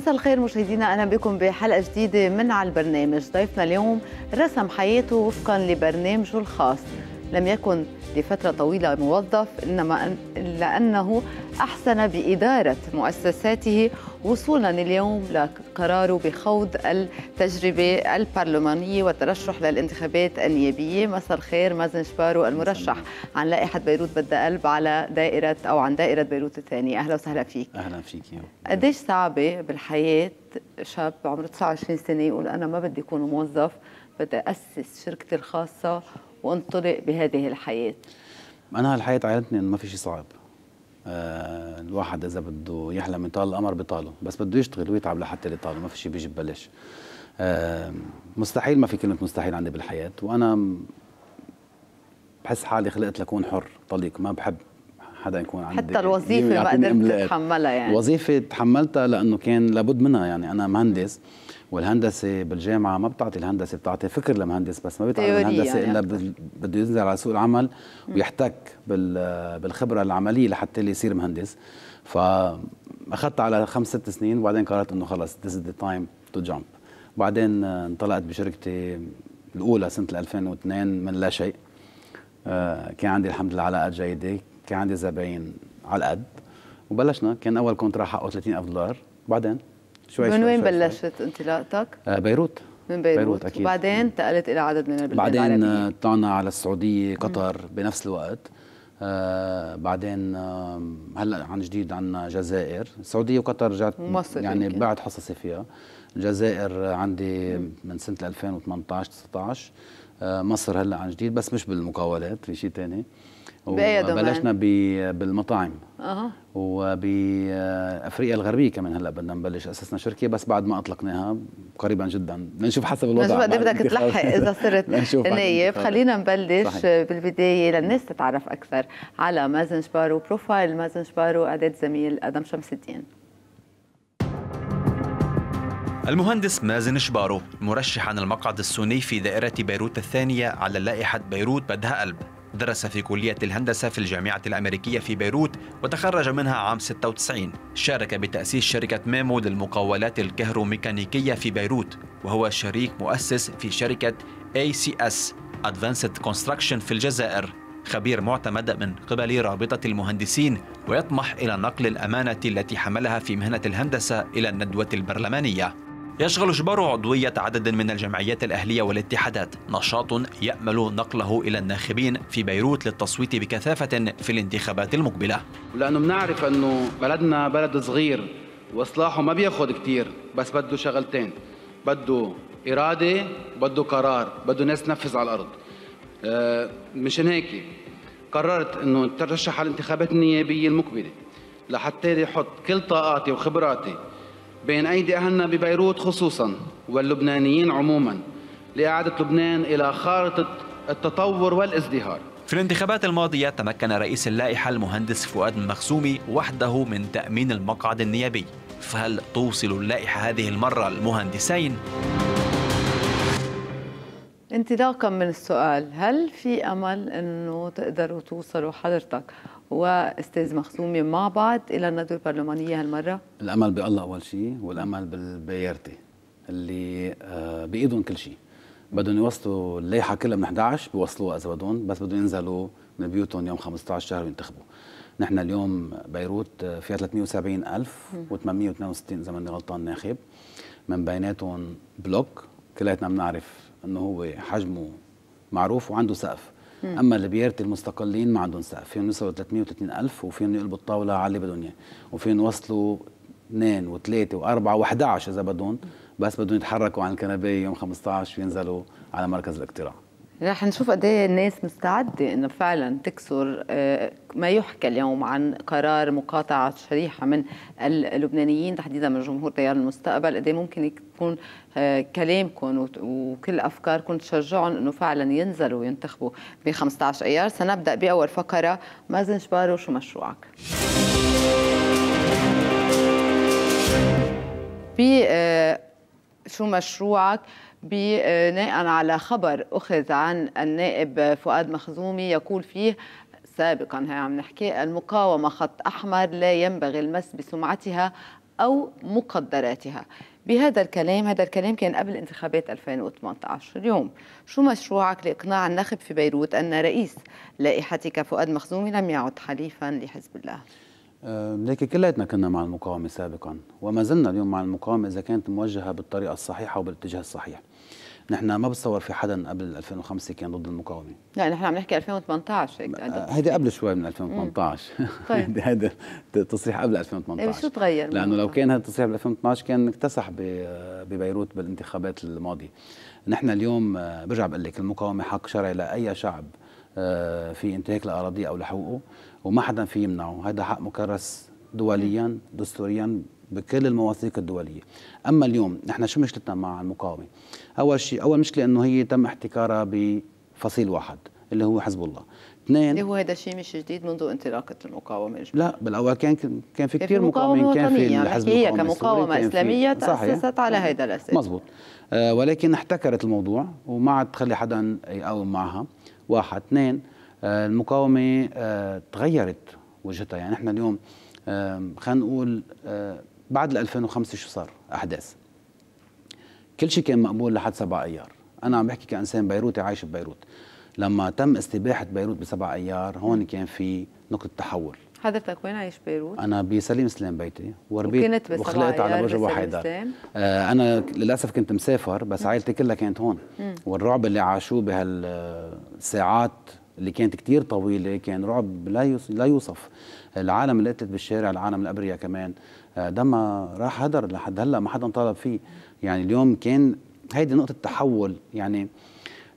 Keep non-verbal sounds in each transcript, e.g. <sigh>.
مساء الخير مشاهدينا اهلا بكم بحلقه جديده من على البرنامج ضيفنا اليوم رسم حياته وفقا لبرنامجه الخاص لم يكن لفترة طويلة موظف إنما لأنه أحسن بإدارة مؤسساته وصولا اليوم قراره بخوض التجربة البرلمانية والترشح للانتخابات النيابية مساء الخير مازن شبارو المرشح عن لائحة بيروت بدها قلب على دائرة أو عن دائرة بيروت الثانية أهلا وسهلا فيك أهلا فيك قديش صعبة بالحياة شاب عمره 29 سنة يقول أنا ما بدي أكون موظف بدي أسس شركتي الخاصة وانطلق بهذه الحياة أنا هالحياة علمتني أنه ما في شيء صعب آه، الواحد اذا بده يحلم يطال القمر بيطاله بس بده يشتغل ويتعب لحتى يطاله ما في شيء بيجي ببلاش مستحيل ما في كلمه مستحيل عندي بالحياه وانا بحس حالي خلقت لكون حر طليق ما بحب حدا يكون عندي حتى الوظيفه ما قدرت تتحملها يعني الوظيفه تحملتها لانه كان لابد منها يعني انا مهندس والهندسه بالجامعه ما بتعطي الهندسه بتعطي فكر لمهندس بس ما بيتعلم الهندسه يعني الا بده ينزل على سوق العمل ويحتك بالخبره العمليه لحتى يصير مهندس فاخذت على خمس ست سنين وبعدين قررت انه خلص this is the time to jump بعدين انطلقت بشركتي الاولى سنه 2002 من لا شيء آه، كان عندي الحمد لله علاقات جيده كان عندي زباين على القد وبلشنا كان اول كونترا حقه 30000 دولار بعدين شوي من وين بلشت انطلاقتك؟ آه، بيروت من بيروت, بيروت أكيد. وبعدين انتقلت الى عدد من البلدان بعدين طلعنا على السعوديه قطر م. بنفس الوقت آه بعدين آه هلا عن جديد عندنا جزائر السعوديه وقطر رجعت مصر يعني بعد حصصي فيها الجزائر عندي م. من سنه 2018 19 آه مصر هلا عن جديد بس مش بالمقاولات في شيء ثاني آه بأي دومين؟ بلشنا بالمطاعم اها وبافريقيا الغربيه كمان هلا بدنا نبلش اسسنا شركه بس بعد ما اطلقناها قريبا جدا نشوف حسب الوضع نشوف قد إيه بدك تلحق اذا صرت <laughs> نايب خلينا نبلش صحيح. بالبدايه للناس تتعرف اكثر على مازن جبارو بروفايل مازن جبارو اعداد زميل ادم شمس الدين المهندس مازن شبارو مرشحا المقعد السوني في دائرة بيروت الثانية على لائحة بيروت بدها قلب درس في كلية الهندسة في الجامعة الأمريكية في بيروت وتخرج منها عام 96 شارك بتأسيس شركة ميمو للمقاولات الكهروميكانيكية في بيروت وهو شريك مؤسس في شركة ACS Advanced Construction في الجزائر خبير معتمد من قبل رابطة المهندسين ويطمح إلى نقل الأمانة التي حملها في مهنة الهندسة إلى الندوة البرلمانية يشغل إجبار عضوية عدد من الجمعيات الأهلية والاتحادات نشاط يأمل نقله إلى الناخبين في بيروت للتصويت بكثافة في الانتخابات المقبلة لأنه بنعرف أنه بلدنا بلد صغير وإصلاحه ما بياخد كتير بس بده شغلتين بده إرادة بده قرار بده ناس تنفذ على الأرض آه، مشان هيك قررت أنه ترشح على الانتخابات النيابية المقبلة لحتى يحط كل طاقاتي وخبراتي بين أيدي أهلنا ببيروت خصوصا واللبنانيين عموما لإعادة لبنان إلى خارطة التطور والازدهار في الانتخابات الماضية تمكن رئيس اللائحة المهندس فؤاد المخزومي وحده من تأمين المقعد النيابي فهل توصل اللائحة هذه المرة المهندسين؟ انطلاقا من السؤال هل في امل انه تقدروا توصلوا حضرتك واستاذ مخزومي مع بعض الى الندوه البرلمانيه هالمره؟ الامل بالله اول شيء والامل بالبيرتي اللي آه، بايدهم كل شيء بدهم يوصلوا اللائحه كلها من 11 بيوصلوها اذا بدهم بس بدهم ينزلوا من بيوتهم يوم 15 شهر وينتخبوا نحن اليوم بيروت آه، فيها 370 ألف و862 إذا ماني غلطان ناخب من بيناتهم بلوك كلياتنا بنعرف انه هو حجمه معروف وعنده سقف اما اللي بيرتي المستقلين ما عندهم سقف فيهم يوصلوا 330 الف وفيهم يقلبوا الطاوله على اللي بدهم اياه وفيهم يوصلوا اثنين وثلاثه واربعه و11 اذا بدهم بس بدهم يتحركوا عن الكنبايه يوم 15 وينزلوا على مركز الاقتراع رح نشوف قد ايه الناس مستعده انه فعلا تكسر آه، ما يحكى اليوم عن قرار مقاطعه شريحه من اللبنانيين تحديدا من جمهور تيار المستقبل قد ايه ممكن يكون آه، كلامكم وكل افكاركم تشجعهم انه فعلا ينزلوا وينتخبوا ب 15 ايار سنبدا باول فقره مازن جبارو شو مشروعك ب آه، شو مشروعك بناء على خبر اخذ عن النائب فؤاد مخزومي يقول فيه سابقا هي عم نحكي المقاومه خط احمر لا ينبغي المس بسمعتها او مقدراتها بهذا الكلام هذا الكلام كان قبل انتخابات 2018 اليوم شو مشروعك لإقناع النخب في بيروت أن رئيس لائحتك فؤاد مخزومي لم يعد حليفا لحزب الله لكن كلياتنا كنا مع المقاومة سابقا وما زلنا اليوم مع المقاومة إذا كانت موجهة بالطريقة الصحيحة وبالاتجاه الصحيح نحن ما بتصور في حدا قبل 2005 كان ضد المقاومه لا نحن عم نحكي 2018 هيك هيدي قبل شوي من 2018 <laughs> طيب هذا تصريح قبل 2018 إيه، شو تغير؟ لانه لو كان هذا التصريح بال 2018 كان اكتسح ببيروت بالانتخابات الماضيه نحن اليوم آه، برجع بقول لك المقاومه حق شرعي لاي شعب آه، في انتهاك لاراضيه او لحقوقه وما حدا في يمنعه هذا حق مكرس دوليا دستوريا بكل المواثيق الدوليه اما اليوم نحن شو مشكلتنا مع المقاومه اول شيء اول مشكله انه هي تم احتكارها بفصيل واحد اللي هو حزب الله اثنين هو هذا الشيء مش جديد منذ انطلاقه المقاومه لا بالاول كان كان في كثير مقاومين كان في الحزب يعني هي كمقاومه اسلاميه تاسست على هذا الاساس مزبوط آه ولكن احتكرت الموضوع وما عاد تخلي حدا يقاوم معها واحد اثنين آه المقاومه آه تغيرت وجهتها يعني احنا اليوم آه، خلينا نقول آه، بعد 2005 شو صار احداث كل شيء كان مقبول لحد 7 ايار انا عم بحكي كانسان بيروتي عايش ببيروت لما تم استباحه بيروت بسبع ايار هون كان في نقطه تحول حضرتك وين عايش بيروت؟ انا بسليم سلام بيتي وربيت وكنت وخلقت على برج ابو حيدر آه انا للاسف كنت مسافر بس عائلتي كلها كانت هون مم. والرعب اللي عاشوه بهالساعات اللي كانت كتير طويله كان رعب لا لا يوصف العالم اللي قتلت بالشارع العالم الابرياء كمان آه، ده ما راح هدر لحد هلا ما حدا طالب فيه يعني اليوم كان هيدي نقطه تحول يعني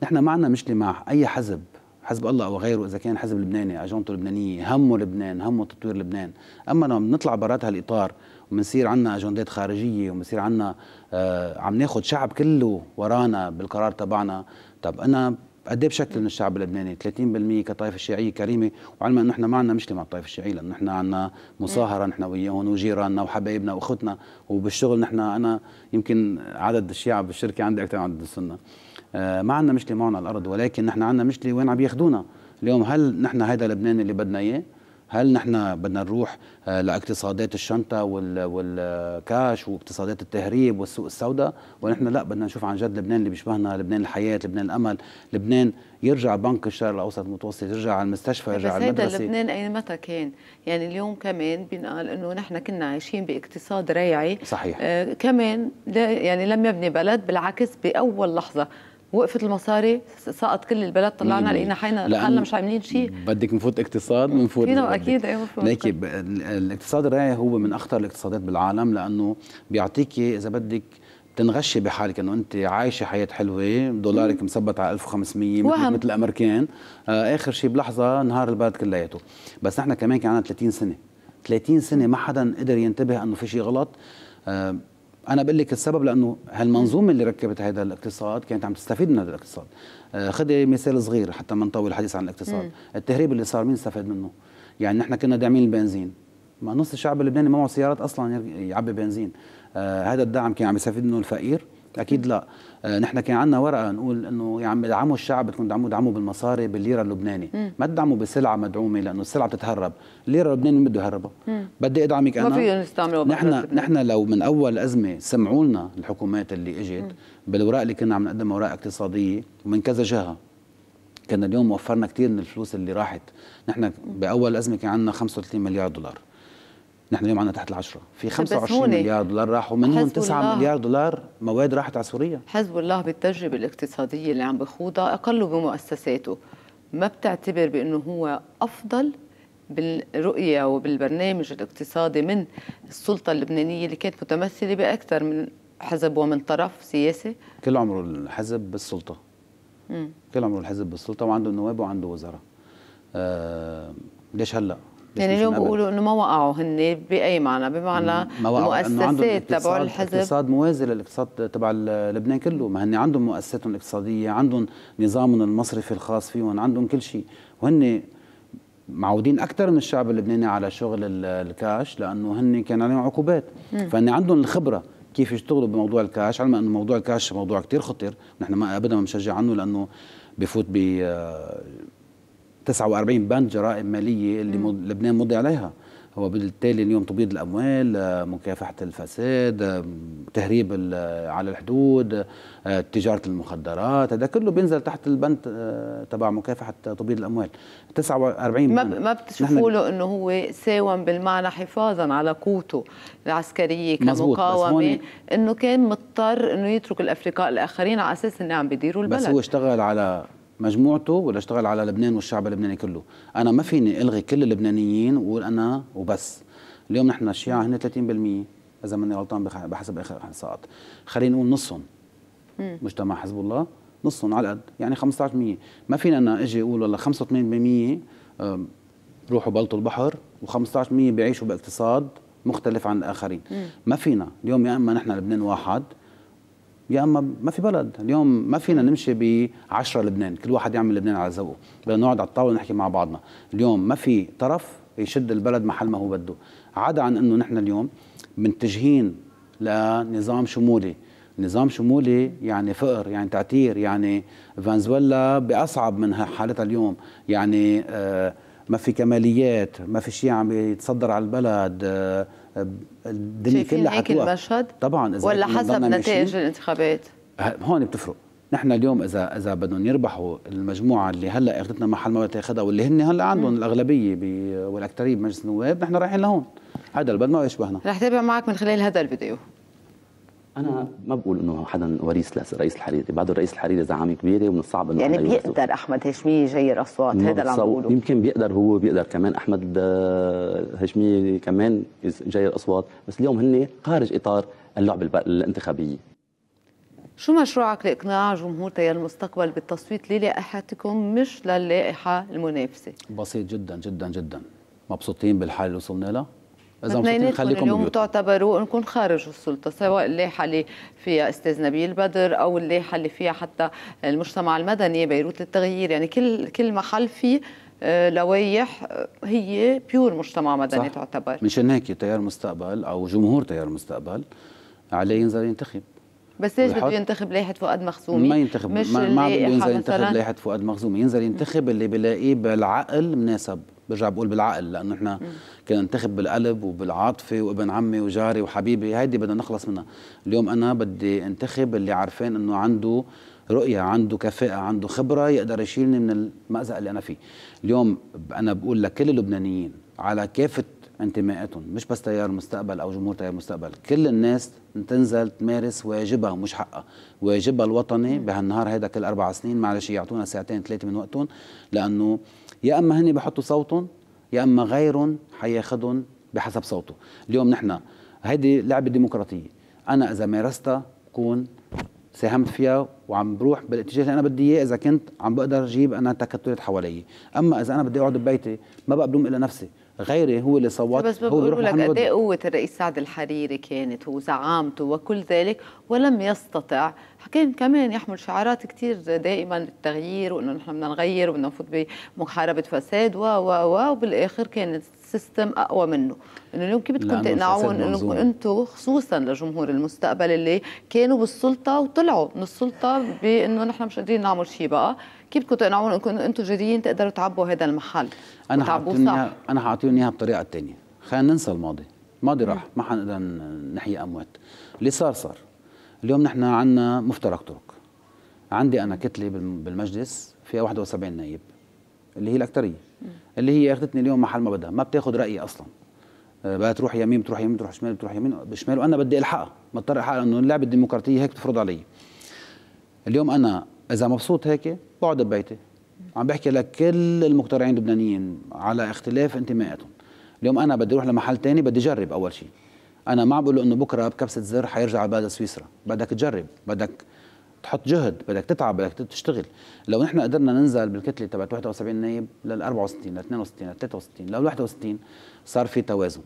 نحن ما عندنا مشكله مع اي حزب حزب الله او غيره اذا كان حزب لبناني اجنته اللبنانيه همه لبنان همه تطوير لبنان اما لما بنطلع برات هالاطار وبنصير عندنا اجندات خارجيه وبنصير عندنا آه عم ناخذ شعب كله ورانا بالقرار تبعنا طب انا قد ايه بشكل من الشعب اللبناني 30% كطائفه شيعيه كريمه وعلما انه احنا ما عندنا مشكله مع الطائفه الشيعيه لانه احنا عندنا مصاهره نحن وياهم وجيراننا وحبايبنا واخوتنا وبالشغل نحن انا يمكن عدد الشيعة بالشركه عندي اكثر من عدد السنه آه، ما عندنا مشكله معهم على الارض ولكن نحن عندنا مشكله وين عم ياخذونا اليوم هل نحن هذا لبنان اللي بدنا اياه هل نحن بدنا نروح آه، لاقتصادات الشنطة والكاش واقتصادات التهريب والسوق السوداء ونحن لا بدنا نشوف عن جد لبنان اللي بيشبهنا لبنان الحياة لبنان الأمل لبنان يرجع بنك الشرق الأوسط المتوسط يرجع على المستشفى يرجع على المدرسة هذا لبنان أين متى كان يعني اليوم كمان بينقال أنه نحن كنا عايشين باقتصاد ريعي صحيح آه كمان يعني لم يبني بلد بالعكس بأول لحظة وقفت المصاري سقط كل البلد طلعنا لقينا حالنا مش عاملين شيء بدك نفوت اقتصاد بنفوت فينا اكيد ايوه ليكي الاقتصاد الريعي هو من اخطر الاقتصادات بالعالم لانه بيعطيك اذا بدك بتنغشي بحالك انه انت عايشه حياه حلوه دولارك مثبت على 1500 وهم. مثل الامريكان آه اخر شيء بلحظه نهار البلد كلياته بس نحن كمان كان عندنا 30 سنه 30 سنه ما حدا قدر ينتبه انه في شيء غلط آه انا بقول لك السبب لانه هالمنظومه اللي ركبت هذا الاقتصاد كانت عم تستفيد من هذا الاقتصاد آه، خذي مثال صغير حتى ما نطول الحديث عن الاقتصاد مم. التهريب اللي صار مين استفاد منه يعني نحن كنا داعمين البنزين ما نص الشعب اللبناني ما معه سيارات اصلا يعبي بنزين آه هذا الدعم كان عم يستفيد منه الفقير اكيد لا آه، نحن كان عندنا ورقه نقول انه يا عم ادعموا الشعب بدكم تدعموا دعموا بالمصاري بالليره اللبناني ما تدعموا بسلعه مدعومه لانه السلعه بتتهرب الليره اللبنانيه مين بده يهربها بدي ادعمك انا ما فيهم يستعملوا نحن نحن لو من اول ازمه سمعوا لنا الحكومات اللي اجت بالاوراق اللي كنا عم نقدمها اوراق اقتصاديه ومن كذا جهه كنا اليوم وفرنا كثير من الفلوس اللي راحت نحن باول ازمه كان عندنا 35 مليار دولار نحن اليوم عندنا تحت العشرة في 25 مليار دولار راحوا منهم 9 الله. مليار دولار مواد راحت على سوريا حزب الله بالتجربة الاقتصادية اللي عم بخوضها أقل بمؤسساته ما بتعتبر بأنه هو أفضل بالرؤية وبالبرنامج الاقتصادي من السلطة اللبنانية اللي كانت متمثلة بأكثر من حزب ومن طرف سياسي كل عمره الحزب بالسلطة مم. كل عمره الحزب بالسلطة وعنده نواب وعنده وزراء آه ليش هلأ يعني اليوم بيقولوا انه ما وقعوا هن باي معنى بمعنى المؤسسات تبع الحزب اقتصاد موازي للاقتصاد تبع لبنان كله ما هن عندهم مؤسساتهم الاقتصاديه عندهم نظامهم المصرفي الخاص فيهم عندهم كل شيء وهن معودين اكثر من الشعب اللبناني على شغل الكاش لانه هن كان عليهم عقوبات فهن عندهم الخبره كيف يشتغلوا بموضوع الكاش علما انه موضوع الكاش موضوع كثير خطير نحن ما ابدا ما بنشجع عنه لانه بفوت ب 49 بند جرائم ماليه اللي مم. لبنان مضي عليها هو بالتالي اليوم تبييض الاموال آه، مكافحه الفساد آه، تهريب آه، على الحدود تجاره المخدرات هذا كله بينزل تحت البند تبع مكافحه تبييض الاموال 49 ما ما بتشوفوا له انه هو ساوم بالمعنى حفاظا على قوته العسكريه كمقاومه انه كان مضطر انه يترك الافرقاء الاخرين على اساس انه عم بيديروا البلد بس هو اشتغل على مجموعته ولا اشتغل على لبنان والشعب اللبناني كله انا ما فيني الغي كل اللبنانيين واقول انا وبس اليوم نحن الشيعة هن 30% اذا ماني غلطان بحسب اخر احصاءات خلينا نقول نصهم مجتمع حزب الله نصهم على قد يعني 15% ما فينا انا اجي اقول والله 85% آه، روحوا بلطوا البحر و15% بيعيشوا باقتصاد مختلف عن الاخرين مم. ما فينا اليوم يا اما نحن لبنان واحد يا اما ما في بلد اليوم ما فينا نمشي ب 10 لبنان كل واحد يعمل لبنان على ذوقه بدنا نقعد على الطاوله نحكي مع بعضنا اليوم ما في طرف يشد البلد محل ما هو بده عدا عن انه نحن اليوم متجهين لنظام شمولي نظام شمولي يعني فقر يعني تعتير يعني فنزويلا باصعب من حالتها اليوم يعني آه ما في كماليات ما في شيء عم يتصدر على البلد آه الدنيا كلها هيك المشهد طبعا إذا ولا حسب نتائج الانتخابات هون بتفرق نحن اليوم اذا اذا بدهم يربحوا المجموعه اللي هلا اخذتنا محل ما تاخذها واللي هن هلا عندهم الاغلبيه والاكثريه بمجلس النواب نحن رايحين لهون هذا البلد ما يشبهنا رح تابع معك من خلال هذا الفيديو انا ما بقول انه حدا وريث للرئيس الحريري بعده الرئيس الحريري زعامه كبيره ومن الصعب انه يعني بيقدر احمد هشمي يغير اصوات هذا اللي عم بقوله يمكن بيقدر هو بيقدر كمان احمد آه، هشمي كمان يغير اصوات بس اليوم هن خارج اطار اللعبه الانتخابيه شو مشروعك لاقناع جمهور تيار المستقبل بالتصويت للائحتكم مش للائحه المنافسه؟ بسيط جدا جدا جدا مبسوطين بالحال اللي وصلنا لها خليكم اليوم تعتبروا انكم خارج السلطه سواء اللايحه اللي فيها استاذ نبيل بدر او اللايحه اللي فيها حتى المجتمع المدني بيروت للتغيير يعني كل كل محل فيه آه، لوائح آه، هي بيور مجتمع مدني صح. تعتبر مشان هيك تيار مستقبل او جمهور تيار مستقبل عليه ينزل ينتخب بس ليش بده ينتخب لائحه فؤاد مخزومي؟ ما ينتخب مش ما, ما بده ينزل ينتخب لائحه فؤاد مخزومي، ينزل ينتخب اللي بلاقيه بالعقل مناسب برجع بقول بالعقل لانه احنا كنا ننتخب بالقلب وبالعاطفه وابن عمي وجاري وحبيبي هيدي بدنا نخلص منها اليوم انا بدي انتخب اللي عارفين انه عنده رؤيه عنده كفاءه عنده خبره يقدر يشيلني من المازق اللي انا فيه اليوم انا بقول لكل اللبنانيين على كافه انتماءاتهم مش بس تيار مستقبل او جمهور تيار مستقبل كل الناس تنزل تمارس واجبها مش حقها واجبها الوطني بهالنهار هيدا كل اربع سنين معلش يعطونا ساعتين ثلاثه من وقتهم لانه يا اما هن بحطوا صوتهم يا اما غيرهم حياخذهم بحسب صوته اليوم نحن هيدي لعبه ديمقراطيه انا اذا مارستها بكون ساهمت فيها وعم بروح بالاتجاه اللي انا بدي اياه اذا كنت عم بقدر اجيب انا تكتلات حوالي اما اذا انا بدي اقعد ببيتي ما بقى بلوم الا نفسي غيري هو اللي صوت بس هو بيروح لك قد ايه قوه الرئيس سعد الحريري كانت وزعامته وكل ذلك ولم يستطع كان كمان يحمل شعارات كثير دائما التغيير وانه نحن بدنا نغير وبدنا نفوت بمحاربه فساد و و و وبالاخر كان السيستم اقوى منه انه اليوم كيف بدكم تقنعون انه انتم خصوصا لجمهور المستقبل اللي كانوا بالسلطه وطلعوا من السلطه بانه نحن مش قادرين نعمل شيء بقى كيف كنتوا تقنعوهم انكم انتم جديين تقدروا تعبوا هذا المحل انا حاعطيهم انا حاعطيهم اياها بطريقه ثانيه خلينا ننسى الماضي الماضي راح ما حنقدر نحيي اموات اللي صار صار اليوم نحن عندنا مفترق طرق عندي انا كتله بالمجلس فيها 71 نائب اللي هي الاكثريه اللي هي اخذتني اليوم محل ما بدها ما بتاخذ رايي اصلا آه، بقى تروح يمين بتروح يمين بتروح شمال بتروح يمين بشمال وانا بدي الحقها مضطر الحقها لانه اللعبه الديمقراطيه هيك بتفرض علي اليوم انا اذا مبسوط هيك بقعد ببيتي عم بحكي لكل المخترعين اللبنانيين على اختلاف انتمائاتهم اليوم انا بدي اروح لمحل تاني بدي اجرب اول شيء انا ما عم بقول له انه بكره بكبسه زر حيرجع على بلد سويسرا بدك تجرب بدك تحط جهد بدك تتعب بدك تشتغل لو نحن قدرنا ننزل بالكتله تبعت 71 نايب لل 64 ل 62 ل 63 لل 61 صار في توازن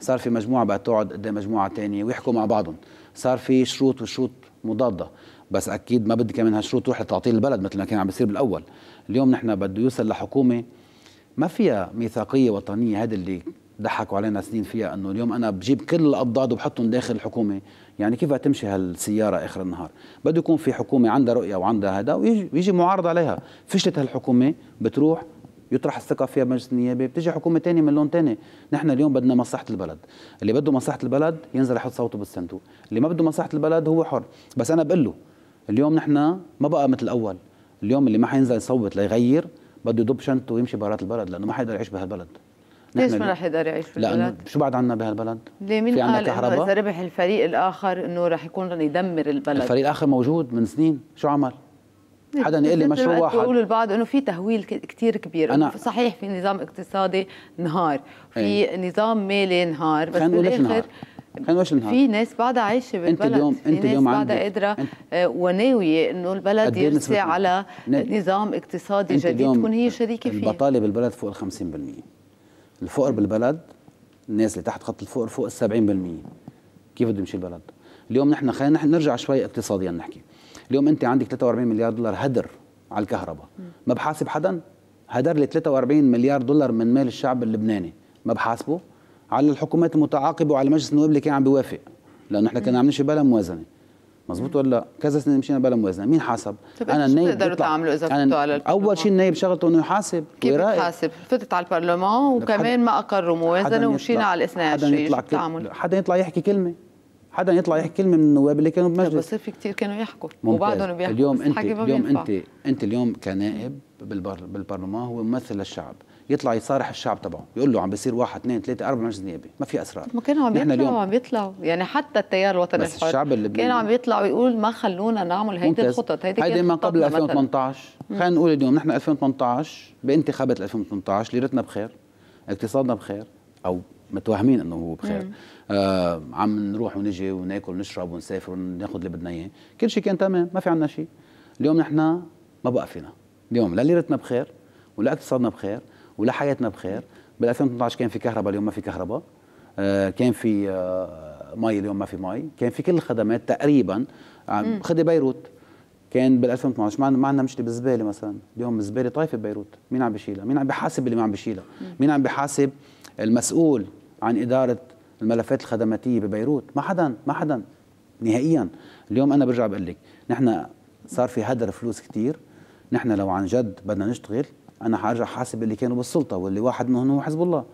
صار في مجموعه بقى تقعد قدام مجموعه ثانيه ويحكوا مع بعضهم صار في شروط وشروط مضاده بس اكيد ما بدي كمان هالشروط تروح لتعطيل البلد مثل ما كان عم بيصير بالاول اليوم نحن بده يوصل لحكومه ما فيها ميثاقيه وطنيه هذا اللي ضحكوا علينا سنين فيها انه اليوم انا بجيب كل الاضداد وبحطهم داخل الحكومه يعني كيف تمشي هالسياره اخر النهار بده يكون في حكومه عندها رؤيه وعندها هذا ويجي معارض عليها فشلت هالحكومه بتروح يطرح الثقه فيها بمجلس النيابه بتجي حكومه ثانيه من لون ثاني نحن اليوم بدنا مصلحه البلد اللي بده مصلحه البلد ينزل يحط صوته بالصندوق اللي ما بده مصلحه البلد هو حر بس انا بقول له اليوم نحن ما بقى مثل الاول اليوم اللي ما حينزل يصوت ليغير بده يضب شنطه ويمشي برات البلد لانه ما حيقدر يعيش بهالبلد ليش ما راح يقدر يعيش بهالبلد؟ لأنه شو بعد عنا بهالبلد؟ ليه مين قال اذا ربح الفريق الاخر انه رح يكون يدمر البلد؟ الفريق الاخر موجود من سنين، شو عمل؟ حدا يقول لي مشروع واحد بيقولوا البعض انه في تهويل كثير كبير أنا صحيح في نظام اقتصادي نهار في ايه؟ نظام مالي نهار بس بالاخر في ناس بعدها عايشه بالبلد انت اليوم انت اليوم بعدها قادره وناويه انه البلد إيه يرسي على نعم. نظام اقتصادي جديد تكون هي شريكه فيه البطاله بالبلد فوق ال 50% الفقر بالبلد الناس اللي تحت خط الفقر فوق ال 70% كيف بده يمشي البلد اليوم نحن خلينا نحن نرجع شوي اقتصاديا نحكي اليوم انت عندك 43 مليار دولار هدر على الكهرباء ما بحاسب حدا هدر لي 43 مليار دولار من مال الشعب اللبناني ما بحاسبه على الحكومات المتعاقبه وعلى مجلس النواب اللي كان عم بيوافق لانه احنا كنا عم نمشي بلا موازنه مزبوط ولا لا؟ كذا سنه مشينا بلا موازنه، مين حاسب؟ انا النايب بتقدروا تعملوا اذا فتوا يعني على البرلمان. اول شيء النايب شغلته انه يحاسب كيف يحاسب؟ فتت على البرلمان وكمان ما اقروا موازنه ومشينا على الاثنين حدا يطلع حدا يطلع يحكي كلمه حدا يطلع يحكي كلمه من النواب اللي كانوا بمجلس بس في كثير كانوا يحكوا وبعدهم بيحكوا اليوم انت اليوم انت انت اليوم كنائب بالبر بالبرلمان هو ممثل للشعب يطلع يصارح الشعب تبعه يقول له عم بيصير واحد اثنين ثلاثه اربعه مجلس نيابي ما في اسرار ما كانوا عم يطلعوا عم يطلعوا يعني حتى التيار الوطني بس الحر الشعب اللبناني كانوا عم يطلعوا يقول ما خلونا نعمل هيدي الخطط هيدي هيدي ما قبل 2018 خلينا نقول اليوم نحن 2018 بانتخابات 2018 ليرتنا بخير اقتصادنا بخير او متوهمين انه هو بخير آه عم نروح ونجي وناكل ونشرب ونسافر وناخذ اللي بدنا اياه كل شيء كان تمام ما في عنا شيء اليوم نحن ما بقى فينا اليوم لا ليرتنا بخير ولا اقتصادنا بخير ولحياتنا بخير بال 2018 كان في كهرباء اليوم ما في كهرباء آه، كان في آه، مي اليوم ما في مي كان في كل الخدمات تقريبا خدي بيروت كان بال 2012 ما عندنا مشكله بالزباله مثلا اليوم الزباله طايفه ببيروت مين عم بيشيلها مين عم بيحاسب اللي ما عم بيشيلها مين عم بيحاسب المسؤول عن اداره الملفات الخدماتيه ببيروت ما حدا ما حدا نهائيا اليوم انا برجع بقول لك نحن صار في هدر فلوس كثير نحن لو عن جد بدنا نشتغل انا هرجع حاسب اللي كانوا بالسلطه واللي واحد منهم هو حزب الله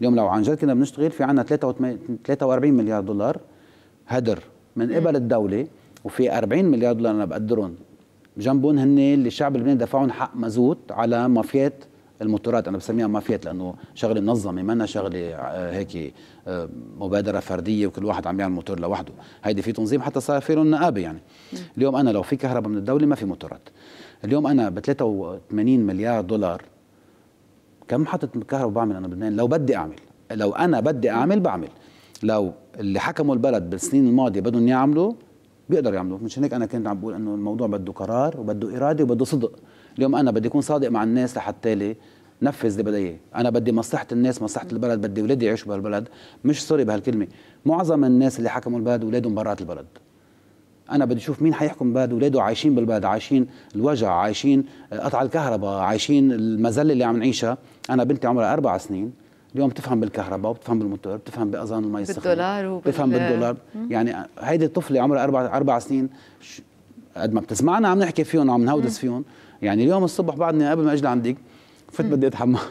اليوم لو عن جد كنا بنشتغل في عندنا 43 مليار دولار هدر من قبل الدوله وفي 40 مليار دولار انا بقدرهم جنبهم هن اللي الشعب اللبناني دفعهم حق مزوت على مافيات الموتورات انا بسميها مافيات لانه شغله منظمه ما شغله آه، هيك آه، مبادره فرديه وكل واحد عم يعمل موتور لوحده هيدي في تنظيم حتى صار في لهم نقابه يعني اليوم انا لو في كهرباء من الدوله ما في موتورات اليوم انا ب 83 مليار دولار كم محطه كهرباء بعمل انا بلبنان لو بدي اعمل لو انا بدي اعمل بعمل لو اللي حكموا البلد بالسنين الماضيه بدهم يعملوا بيقدروا يعملوا مش هيك انا كنت عم بقول انه الموضوع بده قرار وبده اراده وبده صدق اليوم انا بدي اكون صادق مع الناس لحتى لي نفذ اللي بدي اياه انا بدي مصلحه الناس مصلحه البلد بدي اولادي يعيشوا بهالبلد مش سوري بهالكلمه معظم الناس اللي حكموا البلد اولادهم برات البلد انا بدي اشوف مين حيحكم بلد اولاده عايشين بالبلد عايشين الوجع عايشين آه، قطع الكهرباء عايشين المذله اللي عم نعيشها انا بنتي عمرها اربع سنين اليوم بتفهم بالكهرباء وبتفهم بالموتور بتفهم باذان المي السخنه بالدولار وبال... بتفهم بالدولار يعني هيدي الطفله عمرها اربع اربع سنين قد ما بتسمعنا عم نحكي فيهم وعم نهودس فيهم يعني اليوم الصبح بعدني قبل ما اجي لعندك فت بدي اتحمم <laughs>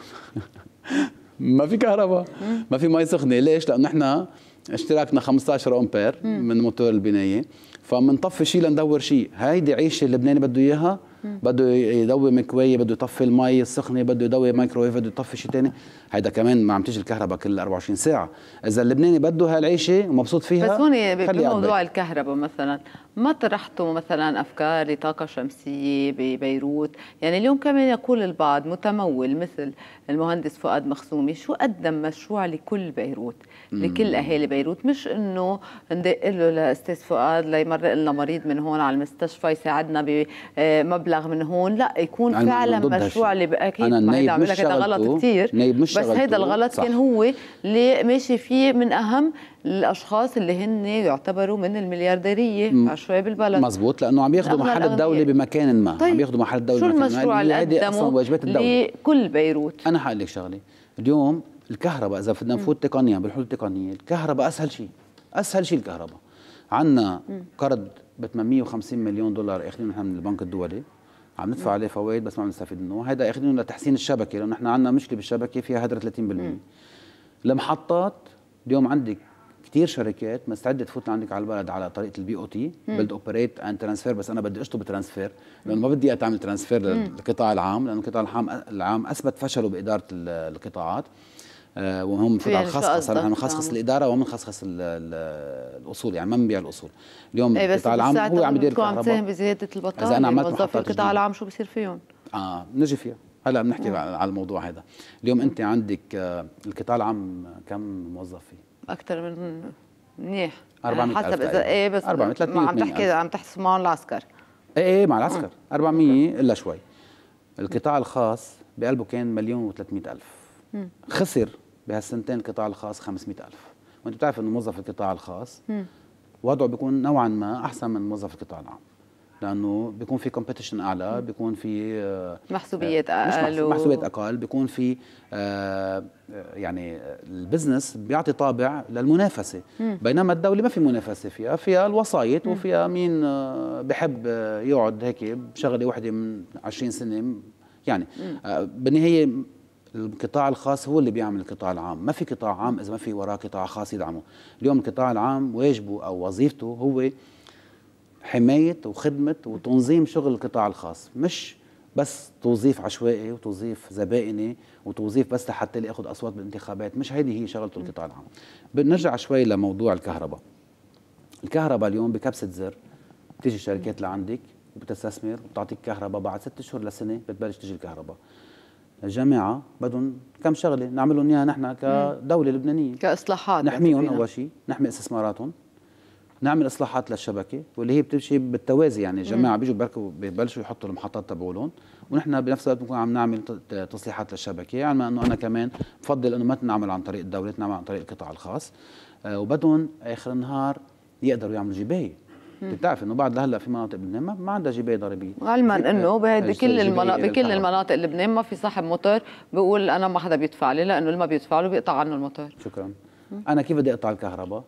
ما في كهرباء ما في مي سخنه ليش لانه نحن اشتراكنا 15 امبير من موتور البنايه فمنطفي شيء لندور شيء هيدي عيشه اللبناني بده اياها بده يضوي مكويه بده يطفي المي السخنه بده يضوي مايكروويف بده يطفي شيء ثاني هيدا كمان ما عم تيجي الكهرباء كل 24 ساعه اذا اللبناني بده هالعيشه ومبسوط فيها بس هون بموضوع الكهرباء مثلا ما طرحتوا مثلا افكار لطاقه شمسيه ببيروت يعني اليوم كمان يقول البعض متمول مثل المهندس فؤاد مخزومي شو قدم مشروع لكل بيروت لكل اهالي بيروت مش انه ندق له لاستاذ فؤاد ليمرق لنا مريض من هون على المستشفى يساعدنا بمبلغ آه، من هون لا يكون يعني فعلا مشروع اللي اكيد أنا ما عم عمل لك هذا غلط كثير بس هذا الغلط صح. كان هو اللي ماشي فيه من اهم للاشخاص اللي هن يعتبروا من المليارديريه شوي بالبلد مظبوط لانه عم ياخذوا محل الدوله بمكان ما طيب. عم ياخذوا محل الدوله شو المشروع يعني اللي قدمه واجبات الدوله لكل بيروت انا حاقول لك شغله اليوم الكهرباء اذا بدنا نفوت تقنيا بالحلول التقنيه الكهرباء اسهل شيء اسهل شيء الكهرباء عندنا قرض ب 850 مليون دولار اخذينه نحن من البنك الدولي عم ندفع عليه فوائد بس ما عم نستفيد منه هذا اخذينه لتحسين الشبكه لانه نحن عندنا مشكله بالشبكه فيها هدر 30% المحطات اليوم عندك كثير شركات مستعده تفوت عندك على البلد على طريقه البي او تي بيلد اوبريت اند ترانسفير بس انا بدي اشطب ترانسفير لانه ما بدي اياها تعمل ترانسفير للقطاع العام لانه القطاع العام العام اثبت فشله باداره القطاعات آه، وهم في على الخصخص انا مخصص نعم. الاداره وما خصخص الاصول يعني ما بنبيع الاصول اليوم إيه، القطاع العام هو عم يدير الكهرباء عم بزياده البطاله اذا انا عملت موظفي يعني القطاع العام شو بصير فيهم؟ اه بنجي فيها هلا بنحكي على الموضوع هذا اليوم انت عندك آه، القطاع العام كم موظف فيه اكثر من منيح 400 يعني حسب اذا ايه بس 400 300 عم تحكي عم تحسب معهم العسكر ايه ايه مع العسكر 400 الا شوي القطاع الخاص بقلبه كان مليون و300 الف خسر بهالسنتين القطاع الخاص 500 الف وانت بتعرف انه موظف القطاع الخاص وضعه بيكون نوعا ما احسن من موظف القطاع العام لانه بيكون في كومبيتيشن اعلى بيكون في آه، محسوبيات آه، اقل محسوبيات اقل بيكون في آه، يعني البزنس بيعطي طابع للمنافسه بينما الدوله ما في منافسه فيها فيها الوسايط وفيها مين بحب يقعد هيك بشغله وحده من 20 سنه يعني بالنهايه القطاع الخاص هو اللي بيعمل القطاع العام ما في قطاع عام اذا ما في وراه قطاع خاص يدعمه اليوم القطاع العام واجبه او وظيفته هو حماية وخدمة وتنظيم شغل القطاع الخاص مش بس توظيف عشوائي وتوظيف زبائني وتوظيف بس لحتى اللي ياخذ اصوات بالانتخابات مش هيدي هي شغلته القطاع العام بنرجع شوي لموضوع الكهرباء الكهرباء اليوم بكبسه زر بتيجي الشركات لعندك وبتستثمر وبتعطيك كهرباء بعد ست اشهر لسنه بتبلش تجي الكهرباء الجامعة بدهم كم شغله نعمل لهم اياها نحن كدوله لبنانيه كاصلاحات نحميهم اول شيء نحمي استثماراتهم نعمل اصلاحات للشبكه واللي هي بتمشي بالتوازي يعني الجماعه بيجوا بركبوا ببلشوا يحطوا المحطات تبعولهم ونحن بنفس الوقت بنكون عم نعمل تصليحات للشبكه يعني انه انا كمان بفضل انه ما تنعمل عن طريق الدوله تنعمل عن طريق القطاع الخاص آه وبدهم اخر النهار يقدروا يعملوا جبايه بتعرف انه بعد لهلا في مناطق بلبنان ما عندها جبايه ضريبيه علما انه بهيدي كل المناطق بكل المناطق لبنان ما في صاحب موتور بيقول انا ما حدا بيدفع لي لانه اللي ما بيدفع له بيقطع عنه الموتور شكرا انا كيف بدي اقطع الكهرباء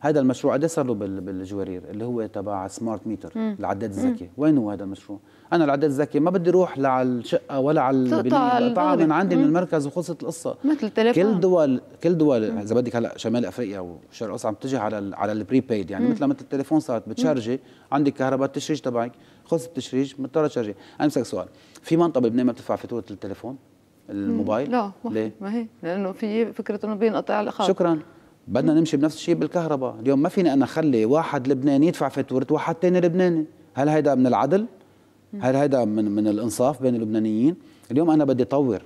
هذا المشروع قد إيه صار له بالجوارير اللي هو تبع سمارت ميتر العداد الذكي وين هو هذا المشروع انا العداد الذكي ما بدي اروح لا على الشقه ولا على البنيه طبعا من عندي مم. من المركز وخلصت القصه مثل التليفون كل دول كل دول اذا بدك هلا شمال افريقيا وشرق اوسط عم تجي على الـ على البريبايد يعني مثل مثل التليفون صارت بتشارجي عندك كهرباء التشريج تبعك خلص التشريج مضطر تشارجي انا بسالك سؤال في منطقه بلبنان ما بتدفع فاتوره التليفون الموبايل لا ليه؟ ما هي لانه في فكره انه بينقطع الاخر شكرا بدنا نمشي بنفس الشيء بالكهرباء اليوم ما فيني أنا أخلي واحد لبناني يدفع فاتورة واحد ثاني لبناني هل هيدا من العدل؟ هل هيدا من, من الإنصاف بين اللبنانيين؟ اليوم أنا بدي أطور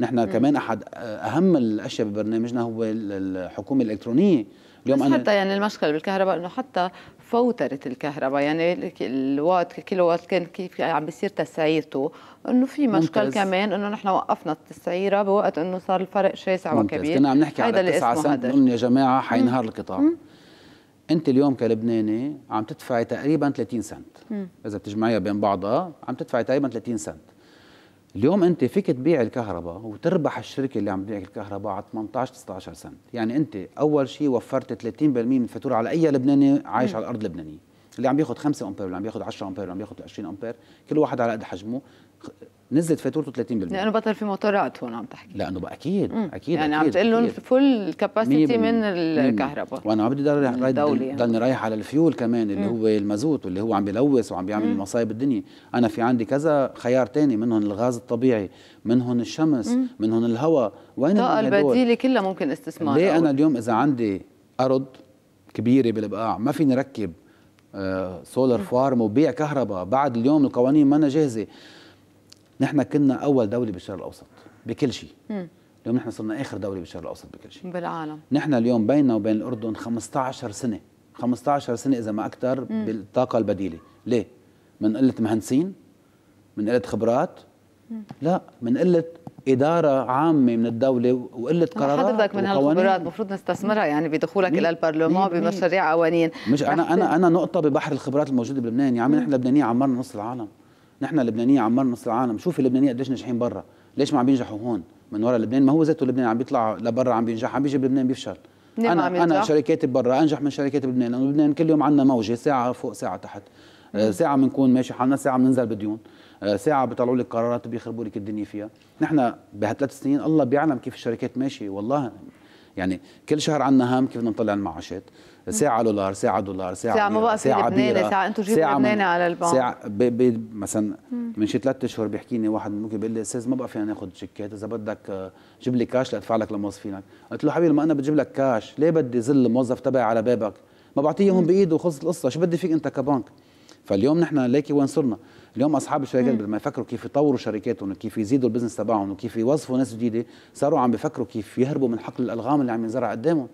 نحن كمان أحد أهم الأشياء ببرنامجنا هو الحكومة الإلكترونية اليوم بس أنا حتى يعني المشكله بالكهرباء انه حتى فوترت الكهرباء يعني الوات كيلو وات كان كيف عم بيصير تسعيرته انه في مشكل كمان انه نحن وقفنا التسعيره بوقت انه صار الفرق شاسع وكبير كنا عم نحكي على 9 سنت قلنا يا جماعه حينهار القطاع مم. انت اليوم كلبناني عم تدفعي تقريبا 30 سنت مم. اذا بتجمعيها بين بعضها عم تدفعي تقريبا 30 سنت اليوم انت فيك تبيع الكهرباء وتربح الشركه اللي عم تبيعك الكهرباء على 18 19 سنت يعني انت اول شيء وفرت 30% من الفاتوره على اي لبناني عايش على الارض اللبنانيه اللي عم بياخذ 5 امبير اللي عم بياخذ 10 امبير اللي عم بياخذ 20 امبير كل واحد على قد حجمه نزلت فاتورته 30% لانه بطل في موتورات هون عم تحكي لانه بقى اكيد مم. اكيد يعني أكيد. عم تقول لهم فول كاباسيتي من الكهرباء وانا ما بدي ضلني ضلني رايح على الفيول كمان اللي مم. هو المازوت واللي هو عم بيلوث وعم بيعمل مصايب الدنيا انا في عندي كذا خيار ثاني منهم الغاز الطبيعي منهم الشمس مم. منهم الهواء وين الطاقه البديله كلها ممكن استثمار ليه انا اليوم اذا عندي ارض كبيره بالبقاع ما فيني ركب آه سولار فارم وبيع كهرباء بعد اليوم القوانين ما أنا جاهزه نحن كنا اول دوله بالشرق الاوسط بكل شيء اليوم نحن صرنا اخر دوله بالشرق الاوسط بكل شيء بالعالم نحن اليوم بيننا وبين الاردن 15 سنه 15 سنه اذا ما اكثر بالطاقه البديله ليه من قله مهندسين من قله خبرات لا من قله إدارة عامة من الدولة وقلة قرارات حضرتك من هالخبرات المفروض نستثمرها يعني بدخولك إلى البرلمان بمشاريع قوانين مش أنا أنا أنا نقطة ببحر الخبرات الموجودة بلبنان يا عمي نحن لبنانيين عمرنا نص العالم نحن اللبنانيه عمرنا نص العالم شوف اللبنانيه قديش ناجحين برا ليش ما عم بينجحوا هون من ورا لبنان ما هو ذاته لبنان عم بيطلع لبرا عم بينجح عم بيجي بلبنان بيفشل نعم، انا عم انا شركاتي برا انجح من شركات بلبنان لانه لبنان كل يوم عندنا موجه ساعه فوق ساعه تحت مم. نعم. آه، ساعه بنكون ماشي حالنا ساعه بننزل بديون آه، ساعه بيطلعوا لك قرارات بيخربوا لك الدنيا فيها نحن بهالثلاث سنين الله بيعلم كيف الشركات ماشيه والله يعني كل شهر عندنا هام كيف بدنا نطلع المعاشات ساعة دولار ساعة دولار ساعة ساعة ما بقى في ساعة لبناني ساعة انتم جيبوا لبناني على البنك ساعة بي بي مثلا من شي ثلاث اشهر بيحكيني واحد من بيقول لي استاذ ما بقى فينا ناخذ شيكات اذا بدك آه، جيب لي كاش لادفع لك لموظفينك قلت له حبيبي ما انا بجيب لك كاش ليه بدي زل الموظف تبعي على بابك ما بعطيه بايده وخلصت القصه شو بدي فيك انت كبنك فاليوم نحن ليكي وين صرنا اليوم اصحاب الشركات بدل ما يفكروا كيف يطوروا شركاتهم وكيف يزيدوا البزنس تبعهم وكيف يوظفوا ناس جديده صاروا عم بيفكروا كيف يهربوا من حقل الالغام اللي عم ينزرع قدامهم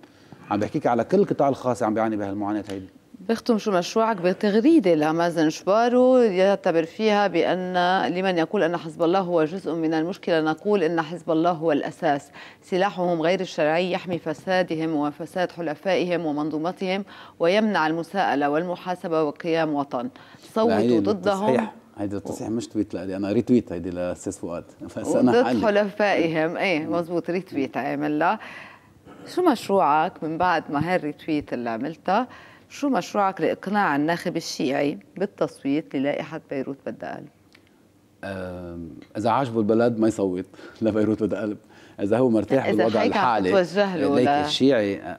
عم بحكيك على كل القطاع الخاص عم بيعاني بهالمعاناه هيدي بختم شو مشروعك بتغريده لمازن شبارو يعتبر فيها بان لمن يقول ان حزب الله هو جزء من المشكله نقول ان حزب الله هو الاساس سلاحهم غير الشرعي يحمي فسادهم وفساد حلفائهم ومنظومتهم ويمنع المساءله والمحاسبه وقيام وطن صوتوا ضدهم صحيح. هيدي التصحيح مش تويت لألي أنا ريتويت هيدي لأستاذ فؤاد <laughs> بس أنا ضد حلفائهم إيه مضبوط ريتويت عامل لها شو مشروعك من بعد ما هالريتويت اللي عملتها شو مشروعك لإقناع الناخب الشيعي بالتصويت للائحة بيروت بدها قلب؟ إذا عاجبه البلد ما يصوت لبيروت بدها قلب، إذا هو مرتاح بالوضع الحالي إذا هيك الشيعي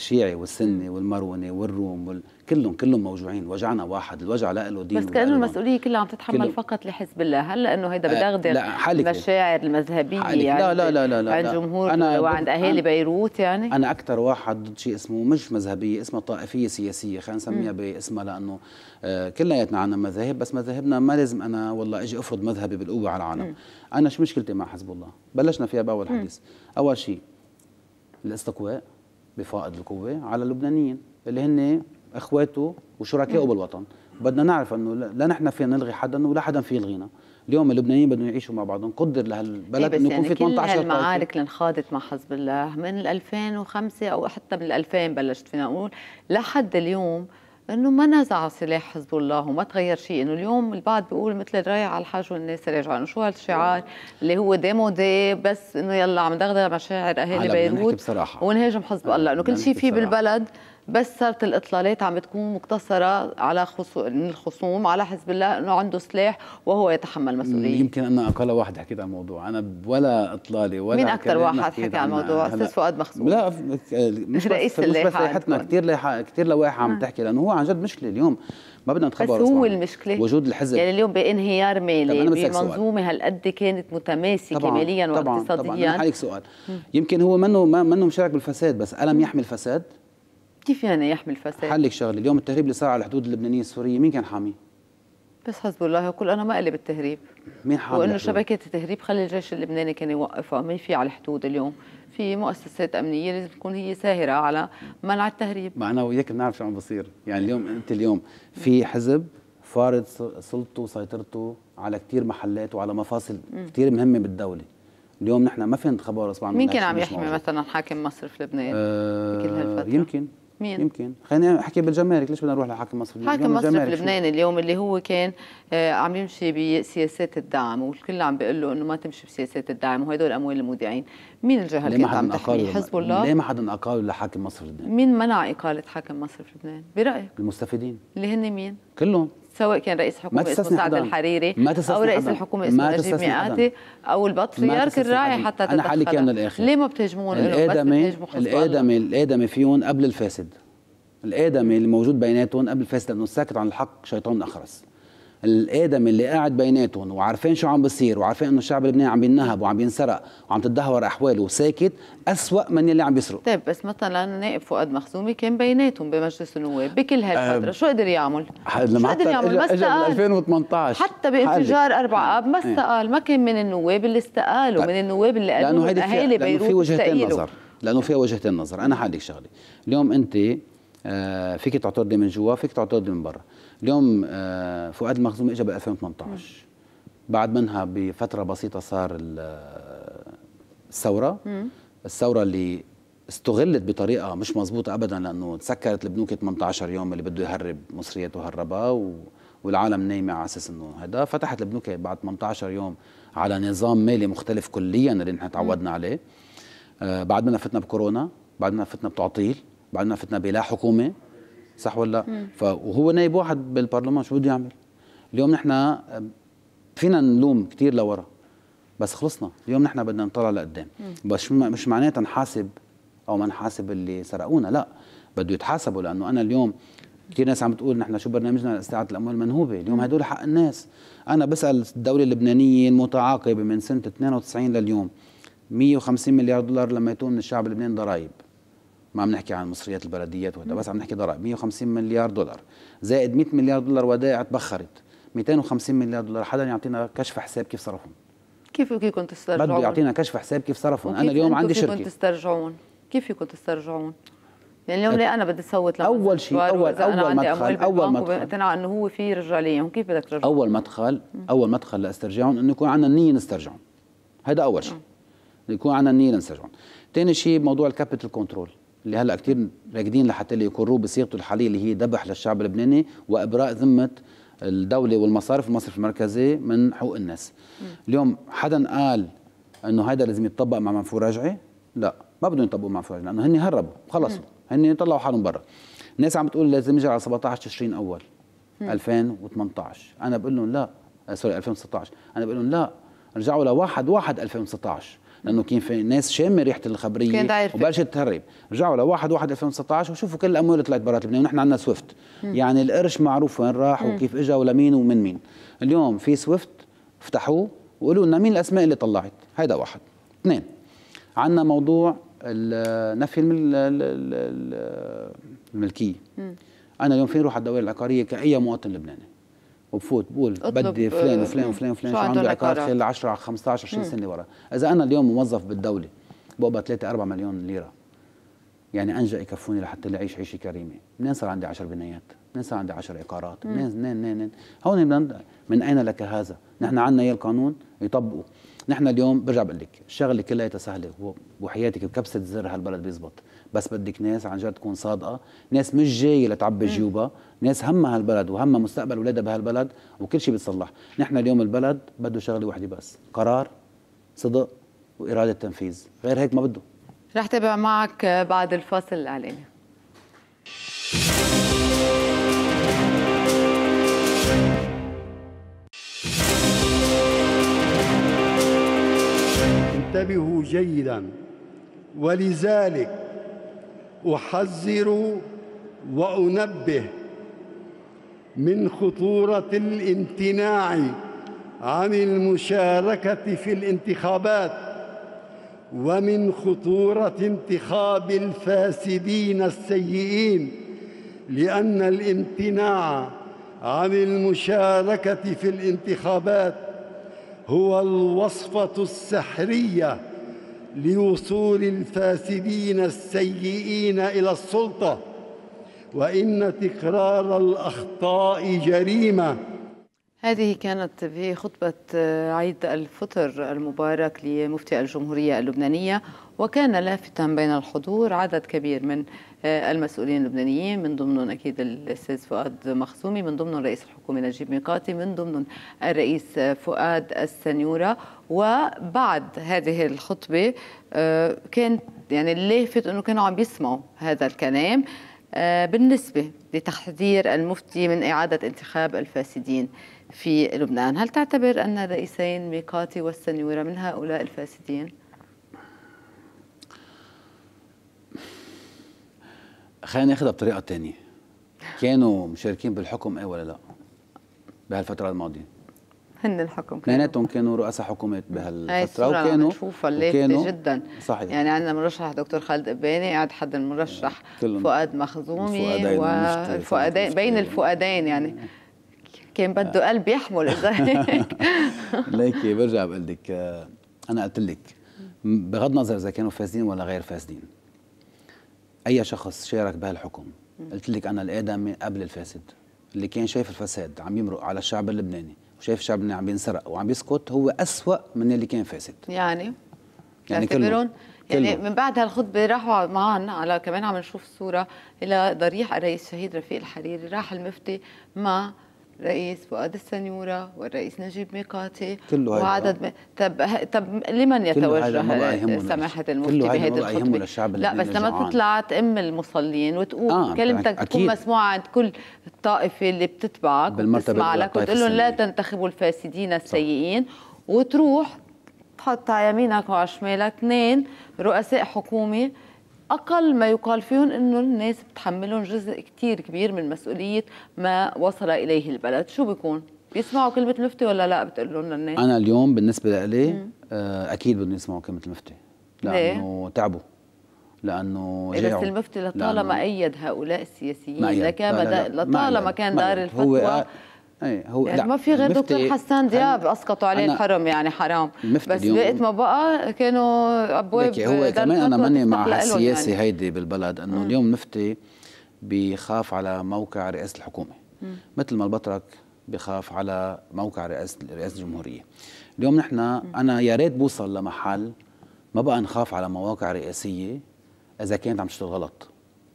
الشيعي والسني والمروني والروم وال... كلهم كلهم موجوعين وجعنا واحد الوجع لا له دين بس كانه المسؤوليه كلها عم تتحمل كله... فقط لحزب الله هل لانه هيدا بدغدغ آه المشاعر المذهبيه يعني لا لا لا لا, لا عند جمهور أنا وعند اهالي بيروت يعني انا اكثر واحد ضد شيء اسمه مش مذهبيه اسمه طائفيه سياسيه خلينا نسميها باسمها لانه آه، كلياتنا عندنا مذاهب بس مذاهبنا ما لازم انا والله اجي افرض مذهبي بالقوه على العالم انا شو مشكلتي مع حزب الله بلشنا فيها باول حديث اول شيء الاستقواء بفائض القوة على اللبنانيين اللي هن اخواته وشركائه بالوطن بدنا نعرف انه لا نحن فينا نلغي حدا ولا حدا في يلغينا اليوم اللبنانيين بدهم يعيشوا مع بعضهم قدر لهالبلد إيه انه يكون يعني في 18 كل المعارك اللي انخاضت مع حزب الله من 2005 او حتى من 2000 بلشت فينا نقول لحد اليوم انه ما نزع سلاح حزب الله وما تغير شيء انه اليوم البعض بيقول مثل رايح على الحج والناس راجعه انه شو هالشعار اللي هو ديمو دي بس انه يلا عم دغدغ مشاعر اهالي بيروت ونهاجم حزب الله انه كل شيء فيه بالبلد بس صارت الاطلالات عم بتكون مقتصره على خصو... الخصوم على حزب الله انه عنده سلاح وهو يتحمل مسؤوليه يمكن انا اقل واحد حكيت عن الموضوع انا ولا اطلاله ولا مين اكثر واحد حكي عن الموضوع استاذ فؤاد مخزوم لا مش رئيس بس, بس لائحتنا كثير لائحه كثير لوائح عم آه. تحكي لانه هو عن جد مشكله اليوم ما بدنا نتخبر بس هو المشكله وجود الحزب يعني اليوم بانهيار مالي بمنظومه هالقد كانت متماسكه طبعاً ماليا واقتصاديا طبعا طبعا سؤال يمكن هو منه منه مشارك بالفساد بس الم يحمي الفساد كيف يعني يحمي الفساد؟ حلك شغله اليوم التهريب اللي صار على الحدود اللبنانيه السوريه مين كان حاميه؟ بس حزب الله يقول انا ما قلي بالتهريب مين حامي وانه شبكه التهريب خلي الجيش اللبناني كان يوقفها ما في على الحدود اليوم في مؤسسات امنيه لازم تكون هي ساهره على منع التهريب معنا وياك بنعرف شو عم بصير يعني اليوم انت اليوم في حزب فارض سلطته وسيطرته على كثير محلات وعلى مفاصل كثير مهمه بالدوله اليوم نحن ما فهمت خبر اصبعنا مين كان عم يحمي مثلا حاكم مصرف لبنان أه كل هالفتره يمكن مين؟ يمكن خلينا احكي بالجمارك ليش بدنا نروح لحاكم مصرف حاكم مصر لبنان اليوم اللي هو كان آه، عم يمشي بسياسات الدعم والكل عم بيقول له انه ما تمشي بسياسات الدعم وهدول اموال المودعين مين الجهه اللي عم تحمي حزب الله ليه ما حدا اقاله لحاكم مصر لبنان مين منع اقاله حاكم مصرف لبنان برايك المستفيدين اللي هن مين كلهم سواء كان رئيس حكومه اسمه سعد الحريري ما او رئيس حدا. الحكومه اسمه نجيب مئاتي او البطريرك الراعي حتى تتدخل انا حالي كان الاخر ليه ما بتهجمون الادمي الادمي الادمي فيهم قبل الفاسد الادمي اللي موجود بيناتهم قبل الفاسد لانه الساكت عن الحق شيطان اخرس الادم اللي قاعد بيناتهم وعارفين شو عم بصير وعارفين انه الشعب اللبناني عم بينهب وعم بينسرق وعم تتدهور احواله وساكت أسوأ من اللي عم بيسرق طيب بس مثلا نائب فؤاد مخزومي كان بيناتهم بمجلس النواب بكل هالفتره أه شو قدر يعمل شو قدر يعمل ما استقال 2018 حتى بانفجار 4 اب ما إيه. استقال ما كان من النواب اللي استقالوا طيب. من النواب اللي قالوا لانه اهالي لانه في وجهتين نظر لانه فيها وجهتين نظر انا حقلك شغله اليوم انت آه، فيك تعترضي من جوا فيك تعترضي من برا اليوم آه، فؤاد المخزومي اجى ب 2018 بعد منها بفتره بسيطه صار آه، الثوره الثوره اللي استغلت بطريقه مش مزبوطة ابدا لانه تسكرت البنوك 18 يوم اللي بده يهرب مصريته هربها و... والعالم نايمه على اساس انه هذا فتحت البنوك بعد 18 يوم على نظام مالي مختلف كليا اللي نحن تعودنا عليه آه بعد ما فتنا بكورونا بعد ما فتنا بتعطيل بعد ما فتنا بلا حكومه صح ولا لا؟ وهو نائب واحد بالبرلمان شو بده يعمل اليوم نحن آه، فينا نلوم كثير لورا بس خلصنا اليوم نحن بدنا نطلع لقدام بس مش معناتها نحاسب او ما نحاسب اللي سرقونا لا بده يتحاسبوا لانه انا اليوم كثير ناس عم بتقول نحن شو برنامجنا لاستعاده الاموال المنهوبه، اليوم هدول حق الناس، انا بسال الدوله اللبنانيه المتعاقبه من سنه 92 لليوم 150 مليار دولار لما يتون من الشعب اللبناني ضرائب، ما عم نحكي عن مصريات البلديات وهذا بس عم نحكي ضرائب 150 مليار دولار زائد 100 مليار دولار ودائع تبخرت 250 مليار دولار حدا يعطينا كشف حساب كيف صرفهم كيف فيكم تسترجعون بده يعطينا كشف حساب كيف صرفهم انا اليوم عندي شركه كيف فيكم تسترجعون كيف فيكم تسترجعون يعني اليوم ليه انا بدي صوت اول شيء اول اول مدخل اول مدخل اقتنع انه هو في لي كيف بدك ترجع اول مدخل اول مدخل لاسترجعهم انه يكون عندنا النيه نسترجعهم هذا اول شيء يكون عندنا النيه نسترجعهم ثاني شيء موضوع الكابيتال كنترول اللي هلا كثير راكدين لحتى اللي يقروه بصيغته الحاليه اللي هي ذبح للشعب اللبناني وابراء ذمه الدوله والمصارف المصرف المركزي من حقوق الناس م. اليوم حدا قال انه هذا لازم يتطبق مع منفور رجعي لا ما بدهم يطبقوا مع منفور رجعي لانه هن هربوا خلصوا هن طلعوا حالهم برا الناس عم بتقول لازم يجي على 17 تشرين اول م. 2018 انا بقول لهم لا آه، سوري 2016 انا بقول لهم لا رجعوا ل 1 1 2016 لانه كان في ناس شامه ريحه الخبريه وبلشت تهرب رجعوا ل 1 1 2019 وشوفوا كل الاموال طلعت برات لبنان ونحن عندنا سويفت يعني القرش معروف وين راح وكيف اجى ولمين ومن مين اليوم في سويفت افتحوه وقولوا لنا مين الاسماء اللي طلعت هيدا واحد اثنين عندنا موضوع نفي الملكيه انا اليوم فين روح على الدوائر العقاريه كاي مواطن لبناني وبفوت بقول بدي آه، فلان وفلان وفلان وفلان شو عنده عقار خلال 10 15 20 سنه ورا اذا انا اليوم موظف بالدوله بقبض 3 4 مليون ليره يعني انجا يكفوني لحتى اعيش عيشه كريمه منين صار عندي 10 بنايات منين صار عندي 10 عقارات منين منين منين هون من اين لك هذا نحن عندنا اياه القانون يطبقه نحن اليوم برجع بقول لك الشغله كلها سهله وحياتك بكبسه زر هالبلد بيزبط بس بدك ناس عن جد تكون صادقه ناس مش جايه لتعبي جيوبها ناس همها هالبلد وهمها مستقبل اولادها بهالبلد وكل شيء بيتصلح نحن اليوم البلد بده شغله وحده بس قرار صدق واراده تنفيذ غير هيك ما بده رح تابع معك بعد الفاصل الاعلاني فانتبهوا جيدا ولذلك أحذر وأنبه من خطورة الامتناع عن المشاركة في الانتخابات ومن خطورة انتخاب الفاسدين السيئين لأن الامتناع عن المشاركة في الانتخابات هو الوصفة السحرية لوصول الفاسدين السيئين إلى السلطة وإن تكرار الأخطاء جريمة هذه كانت في خطبة عيد الفطر المبارك لمفتي الجمهورية اللبنانية وكان لافتا بين الحضور عدد كبير من آه، المسؤولين اللبنانيين من ضمنهم اكيد الاستاذ فؤاد مخزومي من ضمنهم رئيس الحكومه نجيب ميقاتي من ضمنهم الرئيس فؤاد السنيوره وبعد هذه الخطبه آه، كان يعني اللافت انه كانوا عم بيسمعوا هذا الكلام آه، بالنسبه لتحذير المفتي من اعاده انتخاب الفاسدين في لبنان هل تعتبر ان الرئيسين ميقاتي والسنيوره من هؤلاء الفاسدين خلينا ناخدها بطريقه ثانيه كانوا مشاركين بالحكم ايه ولا لا بهالفتره الماضيه هن الحكم اثنيناتهم كانوا رؤساء حكومات بهالفتره وكانوا مشوفه لافته جدا صحيح يعني عندنا مرشح دكتور خالد قباني قاعد حد المرشح آه، فؤاد مخزومي والفؤادين بين الفؤادين يعني آه. كان بده قلب يحمل اذا <laughs> هيك ليكي برجع بقول لك آه، انا قلت لك بغض النظر اذا كانوا فاسدين ولا غير فاسدين اي شخص شارك بهالحكم قلت لك انا الادمي قبل الفاسد اللي كان شايف الفساد عم يمرق على الشعب اللبناني وشايف الشعب اللبناني عم بينسرق وعم يسكت هو أسوأ من اللي كان فاسد يعني يعني كلهم يعني كله. من بعد هالخطبة راحوا معنا على كمان عم نشوف صورة إلى ضريح الرئيس الشهيد رفيق الحريري راح المفتي مع الرئيس فؤاد السنيوره والرئيس نجيب ميقاتي كله وعدد م... طب طب لمن يتوجه سماحه المفتي بهذه الخطبه؟ الشعب لا بس لما طلعت ام المصلين وتقول آه كلمتك تكون مسموعه عند كل الطائفه اللي بتتبعك وبتسمع لك وتقول لهم لا تنتخبوا الفاسدين السيئين وتروح تحط على يمينك وعلى شمالك اثنين رؤساء حكومه اقل ما يقال فيهم انه الناس بتحملهم جزء كثير كبير من مسؤوليه ما وصل اليه البلد شو بيكون بيسمعوا كلمه المفتي ولا لا بتقول لهم للناس انا اليوم بالنسبه لي آه، اكيد بدهم يسمعوا كلمه المفتي لانه تعبوا لانه بس المفتي لطالما ايد هؤلاء السياسيين لكان لطالما كان دار الفتوى آه، اي هو يعني لا ما في غير دكتور حسان دياب اسقطوا عليه الحرم يعني حرام بس وقت ما بقى كانوا ابواب هو كمان انا ماني مع السياسه يعني. هيدي بالبلد انه اليوم المفتي بخاف على موقع رئاسه الحكومه مثل ما البطرك بخاف على موقع رئاسه رئاسه الجمهوريه اليوم نحن انا يا ريت بوصل لمحل ما بقى نخاف على مواقع رئاسيه اذا كانت عم تشتغل غلط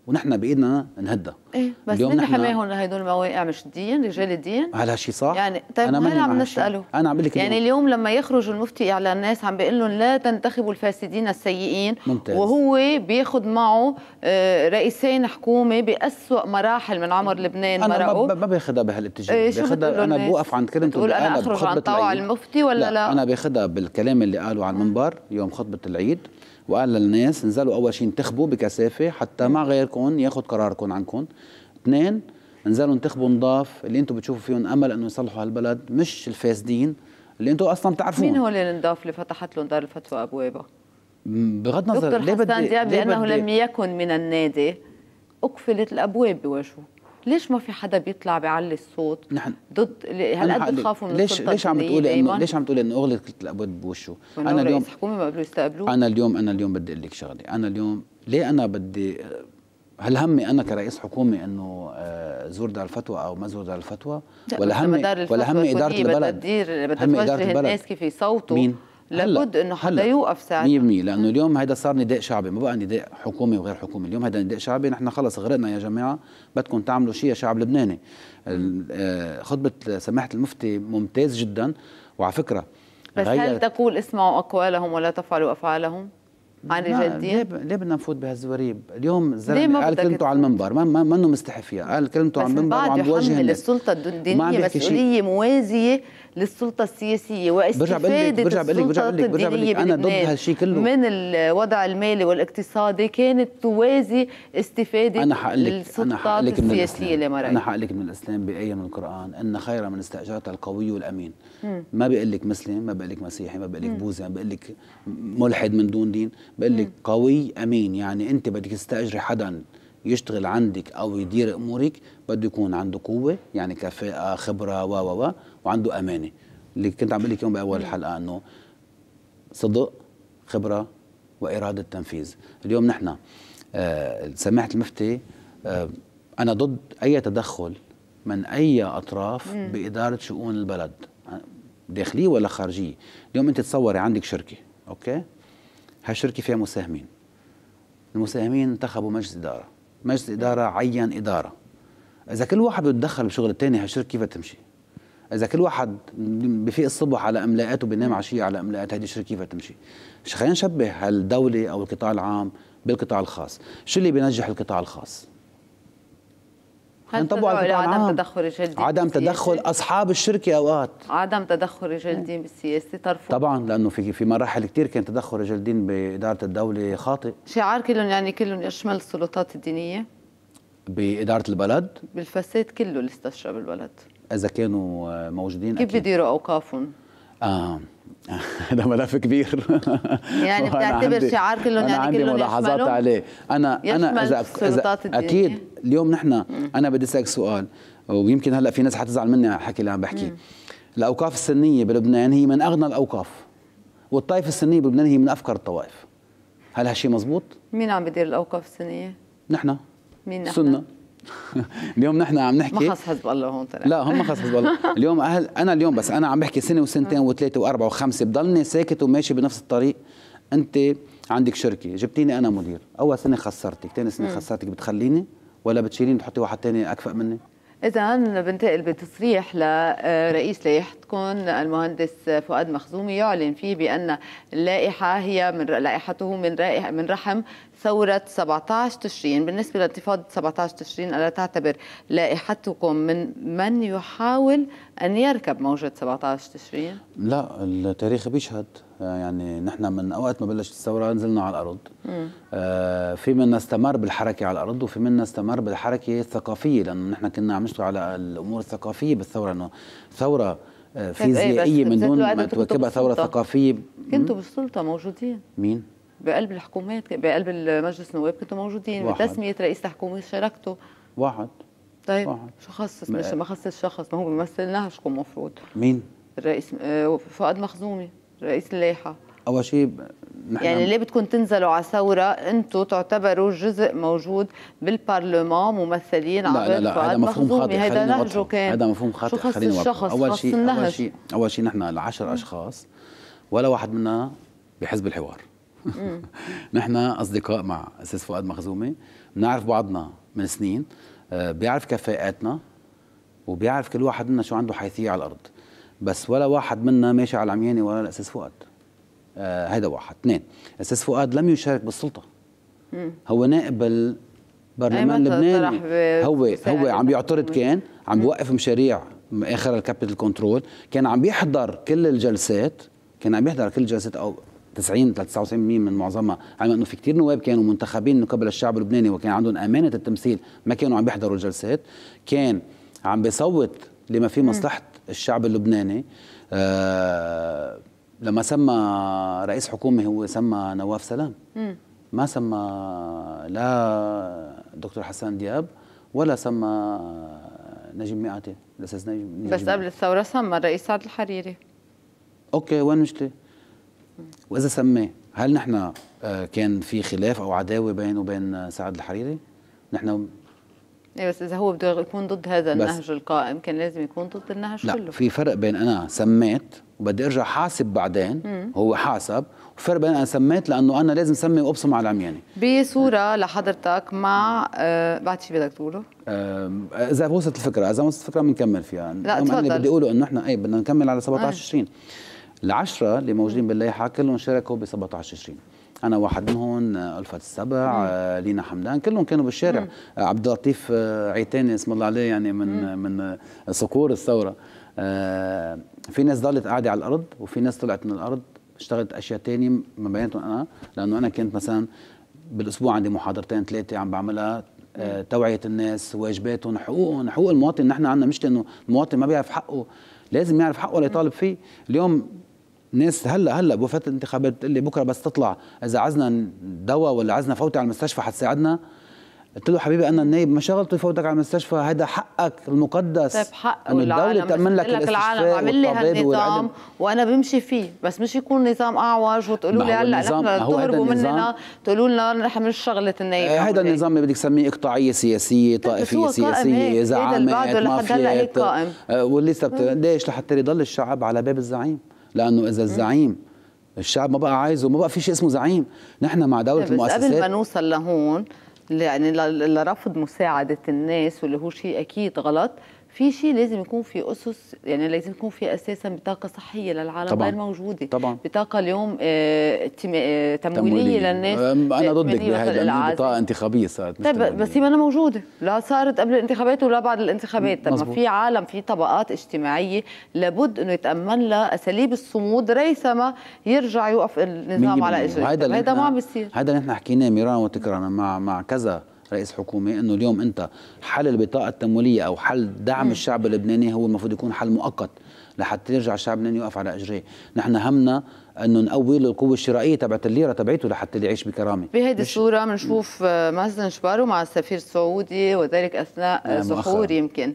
ونحن بايدنا نهدها ايه بس مين حماهم لهدول المواقع مش الدين رجال الدين على هالشيء صح يعني طيب انا وين عم نساله انا عم لك يعني اليوم لما يخرج المفتي على الناس عم بيقول لهم لا تنتخبوا الفاسدين السيئين ممتاز. وهو بياخذ معه آه، رئيسين حكومه باسوا مراحل من عمر لبنان انا مرقوا انا ما باخذها بهالاتجاه إيه باخذها انا بوقف عند كلمته بتقول انا اخرج عن طوع العيد. المفتي ولا لا, لا. انا باخذها بالكلام اللي قاله على المنبر يوم خطبه العيد وقال للناس انزلوا اول شيء انتخبوا بكثافه حتى مع غيركم ياخذ قراركم عنكم اثنين انزلوا انتخبوا نضاف اللي انتم بتشوفوا فيهم امل انه يصلحوا هالبلد مش الفاسدين اللي انتم اصلا بتعرفون مين هو اللي نضاف اللي فتحت لهم دار الفتوى ابوابها بغض النظر دكتور حسان دياب لانه لم يكن من النادي اقفلت الابواب بوجهه ليش ما في حدا بيطلع بيعلي الصوت نحن ضد هالقد بخافوا من ليش ليش عم تقولي انه ليش عم تقولي انه اغلقت الابواب بوشه انا اليوم الحكومه ما قبلوا يستقبلوه انا اليوم انا اليوم بدي اقول لك شغله انا اليوم ليه انا بدي هل همي انا كرئيس حكومه انه آه، زور دار الفتوى او ما زور دار الفتوى ولا همي ولا همي اداره البلد بدها تدير بدها تدير الناس كيف يصوتوا مين لابد انه حدا يوقف ساعتها 100% لانه اليوم هيدا صار نداء شعبي ما بقى نداء حكومي وغير حكومي اليوم هيدا نداء شعبي نحن خلص غرقنا يا جماعه بدكم تعملوا شيء يا شعب لبناني آه، خطبه سماحه المفتي ممتاز جدا وعلى فكره بس هل تقول اسمعوا اقوالهم ولا تفعلوا افعالهم؟ عن الجدية ليه ليه بدنا نفوت بهالزواريب اليوم الزلمه قال كلمته على المنبر ما ما منه مستحي فيها قال كلمته على المنبر وعم بوجه السلطه الدينيه مسؤوليه موازيه للسلطه السياسيه واستفاده برجع بقلك برجع بقلك برجع بقلك انا ضد هالشيء كله من الوضع المالي والاقتصادي كانت توازي استفاده أنا السلطات أنا السياسيه لمرأي انا حقلك من الاسلام بايه من القران ان خير من استاجرته القوي الامين ما بقول لك مسلم ما بقول لك مسيحي ما بقول لك بوذي ما بقول لك ملحد من دون دين بقول لك قوي امين يعني انت بدك تستاجري حدا يشتغل عندك او يدير امورك بده يكون عنده قوه يعني كفاءه خبره و و و وعنده امانه اللي كنت عم بقول لك يوم باول الحلقه انه صدق خبره واراده تنفيذ اليوم نحن آه سماحه المفتي آه انا ضد اي تدخل من اي اطراف مم. باداره شؤون البلد داخليه ولا خارجيه اليوم انت تصوري عندك شركه اوكي هالشركه فيها مساهمين المساهمين انتخبوا مجلس اداره مجلس الإدارة عين إدارة إذا كل واحد بيتدخل بشغل التاني هالشركة كيف تمشي إذا كل واحد بفيق الصبح على أملاءات وبينام عشية على أملاءات هذه الشركة كيف تمشي خلينا نشبه هالدولة أو القطاع العام بالقطاع الخاص شو اللي بينجح القطاع الخاص هل طبعا عدم تدخل جلدي عدم تدخل اصحاب الشركه اوقات عدم تدخل جلدي بالسياسه ترفض طبعا لانه في في مراحل كثير كان تدخل الجلديين باداره الدوله خاطئ شعار كلهم يعني كلهم يشمل السلطات الدينيه باداره البلد بالفساد كله اللي استشرى بالبلد اذا كانوا موجودين كيف بيديروا اوقافهم اه هذا <laughs> ملف كبير <laughs> يعني <laughs> بتعتبر شعار كلهم يعني عندي كلهم ملاحظات عليه انا انا اذا, إذا اكيد يعني. اليوم نحن انا بدي اسالك سؤال ويمكن هلا في ناس حتزعل مني على الحكي اللي عم بحكيه الاوقاف السنيه بلبنان هي من اغنى الاوقاف والطائفه السنيه بلبنان هي من افقر الطوائف هل هالشيء مزبوط مين عم بدير الاوقاف السنيه نحن مين نحن؟ سنه <laughs> اليوم نحن عم نحكي ما خص حزب الله هون طلع لا هم ما خص حزب الله <laughs> اليوم اهل انا اليوم بس انا عم بحكي سنه وسنتين آه. وثلاثه واربعه وخمسه بضلني ساكت وماشي بنفس الطريق انت عندك شركه جبتيني انا مدير اول سنه خسرتك ثاني سنه خسرتك بتخليني ولا بتشيليني بتحطي واحد ثاني اكفأ مني إذا بنتقل بتصريح لرئيس آه، لائحتكم المهندس فؤاد مخزومي يعلن فيه بأن اللائحة هي من لائحته من من رحم ثورة 17 تشرين بالنسبة لانتفاضة 17 تشرين ألا تعتبر لائحتكم من من يحاول أن يركب موجة 17 تشرين؟ لا التاريخ بيشهد يعني نحن من وقت ما بلشت الثورة نزلنا على الأرض آه في منا استمر بالحركة على الأرض وفي منا استمر بالحركة الثقافية لأنه نحن كنا عم نشتغل على الأمور الثقافية بالثورة أنه ثورة آه، إيه؟ فيزيائية من دون ما تواكبها ثورة ثقافية كنتوا بالسلطة موجودين مين؟ بقلب الحكومات بقلب المجلس النواب كنتوا موجودين واحد. بتسميه رئيس الحكومه شاركتوا واحد طيب واحد. شو خصص مش ما خصص شخص ما هو بيمثل نهجكم المفروض مين الرئيس آه، فؤاد مخزومي رئيس اللائحه اول شيء نحن يعني نعم. ليه بدكم تنزلوا على ثوره انتم تعتبروا جزء موجود بالبرلمان ممثلين عبر لا لا لا هذا مفهوم خاطئ هذا نهجه كان هذا مفهوم خاطئ شو خلينا الشخص اول شيء اول شيء اول شيء نحن العشر اشخاص ولا واحد منا بحزب الحوار <laughs> نحن اصدقاء مع استاذ فؤاد مخزومي بنعرف بعضنا من سنين آه، بيعرف كفاءاتنا وبيعرف كل واحد منا شو عنده حيثيه على الارض بس ولا واحد منا ماشي على العمياني ولا الاستاذ فؤاد هذا آه واحد اثنين الاستاذ فؤاد لم يشارك بالسلطه هو نائب البرلمان اللبناني هو هو عم بيعترض كان عم بيوقف مشاريع اخر الكابيتال كنترول كان عم بيحضر كل الجلسات كان عم بيحضر كل الجلسات او 90 ل 99 من معظمها علما انه في كثير نواب كانوا منتخبين من قبل الشعب اللبناني وكان عندهم امانه التمثيل ما كانوا عم بيحضروا الجلسات كان عم بيصوت لما في مصلحه الشعب اللبناني آه لما سمى رئيس حكومه هو سمى نواف سلام ما سمى لا دكتور حسان دياب ولا سمى نجم مئاتي بس قبل الثوره سمى الرئيس سعد الحريري اوكي وين مشكله واذا سماه هل نحن آه، كان في خلاف او عداوه بينه وبين آه، سعد الحريري نحن ايه بس اذا هو بده يكون ضد هذا النهج القائم كان لازم يكون ضد النهج لا كله في فرق بين انا سميت وبدي ارجع حاسب بعدين مم. هو حاسب وفرق بين انا سميت لانه انا لازم سمي وابصم على العمياني بصوره لحضرتك مع آه بعد شيء بدك تقوله؟ آه اذا وصلت الفكره اذا وصلت الفكره بنكمل فيها لا تفضل بدي اقوله انه احنا اي بدنا نكمل على 17 20 آه. العشرة اللي موجودين باللائحة كلهم شاركوا ب 17 تشرين انا واحد منهم الفت السبع مم. آه، لينا حمدان كلهم كانوا بالشارع مم. آه، عبد اللطيف آه، عيتاني اسم الله عليه يعني من مم. من صقور الثوره في ناس ضلت قاعده على الارض وفي ناس طلعت من الارض اشتغلت اشياء تانية من بيناتهم انا لانه انا كنت مثلا بالاسبوع عندي محاضرتين ثلاثه عم بعملها توعيه الناس واجباتهم حقوقهم حقوق المواطن نحن عندنا مشكله انه المواطن ما بيعرف حقه لازم يعرف حقه ليطالب فيه اليوم ناس هلا هلا بوفاه الانتخابات بتقول لي بكره بس تطلع اذا عزنا دواء ولا عزنا فوتي على المستشفى حتساعدنا قلت له حبيبي انا النايب ما شغلته يفوتك على المستشفى هذا حقك المقدس طيب حقه انه الدوله تامن لك الاستشفاء العالم لي هالنظام وانا بمشي فيه بس مش يكون نظام اعوج وتقولوا لي هلا نحن تهربوا مننا تقولوا لنا نحن مش شغله النايب هذا إيه، النظام اللي بدك تسميه اقطاعيه سياسيه طيب، طائفيه سياسيه إيه، زعامات مافيات ولسه ليش لحتى يضل الشعب على باب الزعيم لانه اذا الزعيم الشعب ما بقى عايزه ما بقى في شيء اسمه زعيم نحن مع دوله المؤسسات قبل ما نوصل لهون يعني لرفض مساعدة الناس واللي هو شيء أكيد غلط في شيء لازم يكون في اسس يعني لازم يكون في اساسا بطاقه صحيه للعالم طبعا غير موجوده طبعا بطاقه اليوم اه, آه، تمويليه, تمويلية للناس انا ضدك بهذا بطاقه انتخابيه صارت طيب بس هي ما موجوده لا صارت قبل الانتخابات ولا بعد الانتخابات طب في عالم في طبقات اجتماعيه لابد انه يتامن لها اساليب الصمود ريثما يرجع يوقف النظام على اجره هذا ما عم بيصير هذا اللي نحن حكيناه مرارا وتكرارا مع مع كذا رئيس حكومه انه اليوم انت حل البطاقه التمويليه او حل دعم م. الشعب اللبناني هو المفروض يكون حل مؤقت لحتى يرجع الشعب اللبناني يقف على اجريه، نحن همنا انه نقوي القوه الشرائيه تبعت الليره تبعته لحتى يعيش بكرامه بهيدي الصوره بنشوف آه، مازن شبارو مع السفير السعودي وذلك اثناء آه، ظهور يمكن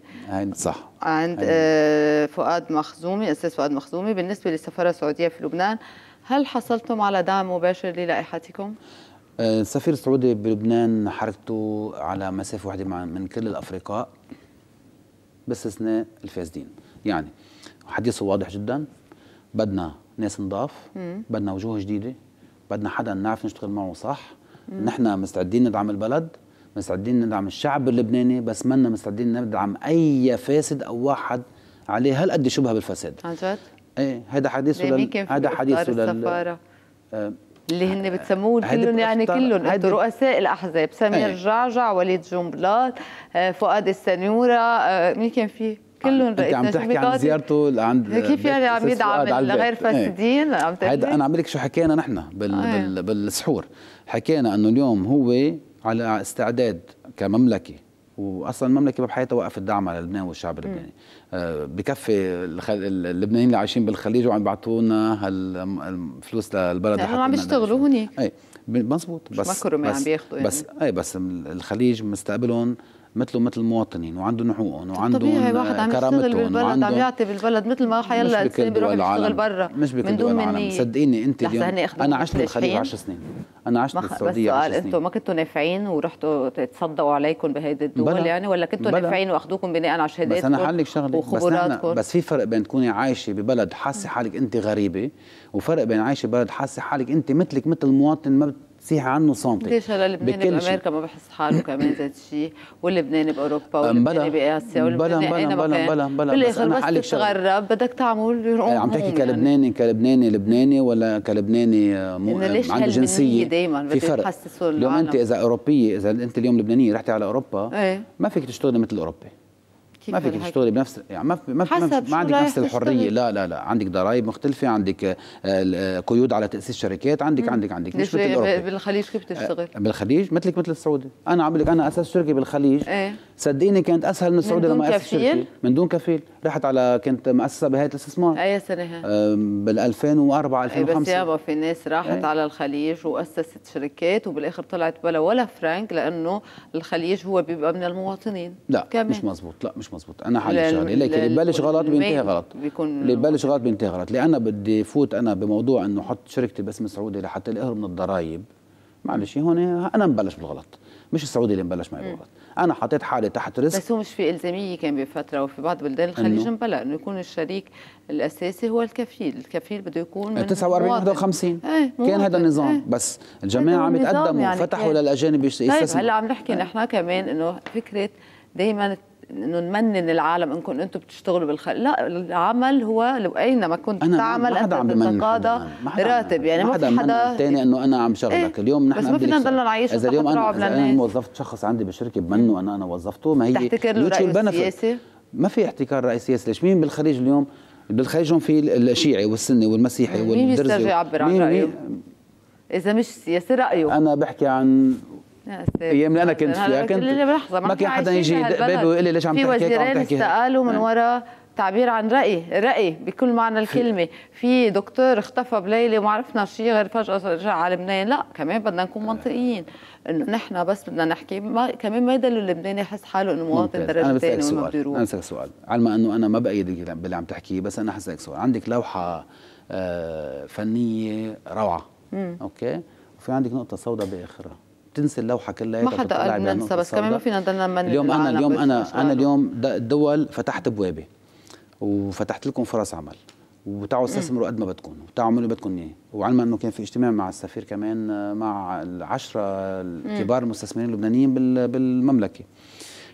صح عند آه، فؤاد مخزومي استاذ فؤاد مخزومي بالنسبه للسفاره السعوديه في لبنان هل حصلتم على دعم مباشر للائحتكم؟ السفير آه، السعودي بلبنان حركته على مسافه واحده من كل الافرقاء باستثناء الفاسدين يعني حديثه واضح جدا بدنا ناس نضاف بدنا وجوه جديده بدنا حدا نعرف نشتغل معه صح نحن مستعدين ندعم البلد مستعدين ندعم الشعب اللبناني بس منا مستعدين ندعم اي فاسد او واحد عليه هالقد شبهه بالفساد عن جد؟ ايه هذا حديثه هذا حديثه السفاره آه، اللي هن بتسموهم كلهم يعني كلهم هيدي... رؤساء الاحزاب سمير أيوة. جعجع وليد جنبلاط آه، فؤاد السنيوره آه، مين كان فيه؟ كلهم رئيس عم تحكي عن زيارته لعند كيف يعني عم يدعم لغير إيه. فاسدين ايه. عم هيدا انا عم لك شو حكينا نحن بال آه. بال بالسحور حكينا انه اليوم هو على استعداد كمملكه واصلا المملكه بحياتها وقفت دعم على لبنان والشعب اللبناني آه، بكفي اللبنانيين اللي عايشين بالخليج وعم يبعثوا لنا هالفلوس للبلد لانه عم يشتغلوا هونيك اي مزبوط بس يعني بس عم بياخذوا يعني بس اي بس الخليج مستقبلهم مثله مثل المواطنين وعنده حقوقهم وعنده طبيعي واحد عم يشتغل بالبلد عم يعطي بالبلد مثل ما حيلا انسان بيروح يشتغل برا مش بكل دول العالم صدقيني انت اليوم انا عشت بالخليج 10 سنين انا عشت بالسعوديه 10 سنين انتم ما كنتوا نافعين ورحتوا تصدقوا عليكم بهيدي الدول بلا. يعني ولا كنتوا نافعين واخذوكم بناء على شهاداتكم بس انا لك شغله وخبراتكم بس, بس في فرق بين تكوني عايشه ببلد حاسه حالك انت غريبه وفرق بين عايشه ببلد حاسه حالك انت مثلك مثل المواطن ما تسيح عنه سنتي ليش هلا لبنان بامريكا ما بحس حاله كمان ذات الشيء واللبناني باوروبا واللبناني باسيا واللبناني بلا بلا بلا بلا بلا بالاخر بس, بس تتغرب بدك تعمل يعني عم تحكي يعني كلبناني يعني. كلبناني لبناني ولا كلبناني آه، مو آه، عنده جنسيه دائما في فرق اليوم انت اذا اوروبيه اذا انت اليوم لبنانيه رحتي على اوروبا ايه؟ ما فيك تشتغلي مثل الاوروبي ما فيك تشتغلي بنفس يعني ما ما, في ما عندك نفس الحريه لا لا لا عندك ضرائب مختلفه عندك آه، آه، قيود على تاسيس شركات عندك عندك عندك مش مثل بالخليج كيف بتشتغل؟ آه، بالخليج مثلك مثل السعودي انا عم لك انا اسست شركه بالخليج ايه؟ صدقيني كانت اسهل من السعودي لما اسست شركه من دون كفيل رحت على كنت مؤسسه بهيئه الاستثمار اي سنه هي؟ بال 2004 2005 بس يابا في ناس راحت ايه؟ على الخليج واسست شركات وبالاخر طلعت بلا ولا فرانك لانه الخليج هو بيبقى من المواطنين لا كمان. مش مزبوط لا مش مزبوط مزبوط انا حل شغلي لكن اللي ببلش غلط بينتهي غلط اللي ببلش غلط بينتهي غلط لان بدي فوت انا بموضوع انه احط شركتي باسم سعودي لحتى اهرب من الضرائب معلش هون انا مبلش بالغلط مش السعودي اللي مبلش معي بالغلط انا حطيت حالي تحت رزق بس هو مش في الزاميه كان بفتره وفي بعض بلدان الخليج مبلى انه يكون الشريك الاساسي هو الكفيل الكفيل بده يكون من 49 51 ايه كان هذا النظام ايه بس الجماعه عم يتقدموا يعني فتحوا للاجانب يستثمروا طيب هلا عم نحكي نحن كمان انه فكره دائما انه نمنن العالم انكم انتم بتشتغلوا بالخلق لا العمل هو اينما كنت أنا تعمل انت تتقاضى راتب يعني ما ما حدا ثاني إيه. انه انا عم شغلك إيه؟ اليوم نحن بس ما فينا نضلنا نعيش اذا اليوم انا وظفت شخص عندي بالشركه بمنه انا انا وظفته ما هي تحتكر له رأي سياسي ما في احتكار رأي سياسي ليش مين بالخليج اليوم بالخليج هون في الشيعي والسني والمسيحي والدرزي مين بيسترجع يعبر عن رأيه؟ اذا مش سياسي رايه انا بحكي عن ايام اللي انا كنت فيها كنت لحظه ما كان حدا يجي يدق بابي ويقول لي ليش عم تحكي في وزيرين استقالوا من نعم. وراء تعبير عن رأي رأي بكل معنى الكلمة في دكتور اختفى بليلة وما عرفنا شيء غير فجأة رجع على لبنان لا كمان بدنا نكون نعم. منطقيين انه نحن بس بدنا نحكي ما كمان ما يدل اللبناني يحس حاله انه مواطن درجة ثانية وما بده يروح انا بسألك سؤال علما انه انا ما بأيد باللي عم تحكيه بس انا حسألك سؤال عندك لوحة آه فنية روعة مم. اوكي وفي عندك نقطة سوداء بآخرها تنسى اللوحه كلها ما حدا قال ننسى بس كمان ما فينا نضلنا من اليوم انا اليوم انا انا اليوم الدول فتحت بوابه وفتحت لكم فرص عمل وتعوا استثمروا قد ما بدكم وتعوا اللي بدكم اياه وعلما انه كان في اجتماع مع السفير كمان مع العشرة الكبار المستثمرين اللبنانيين بالمملكه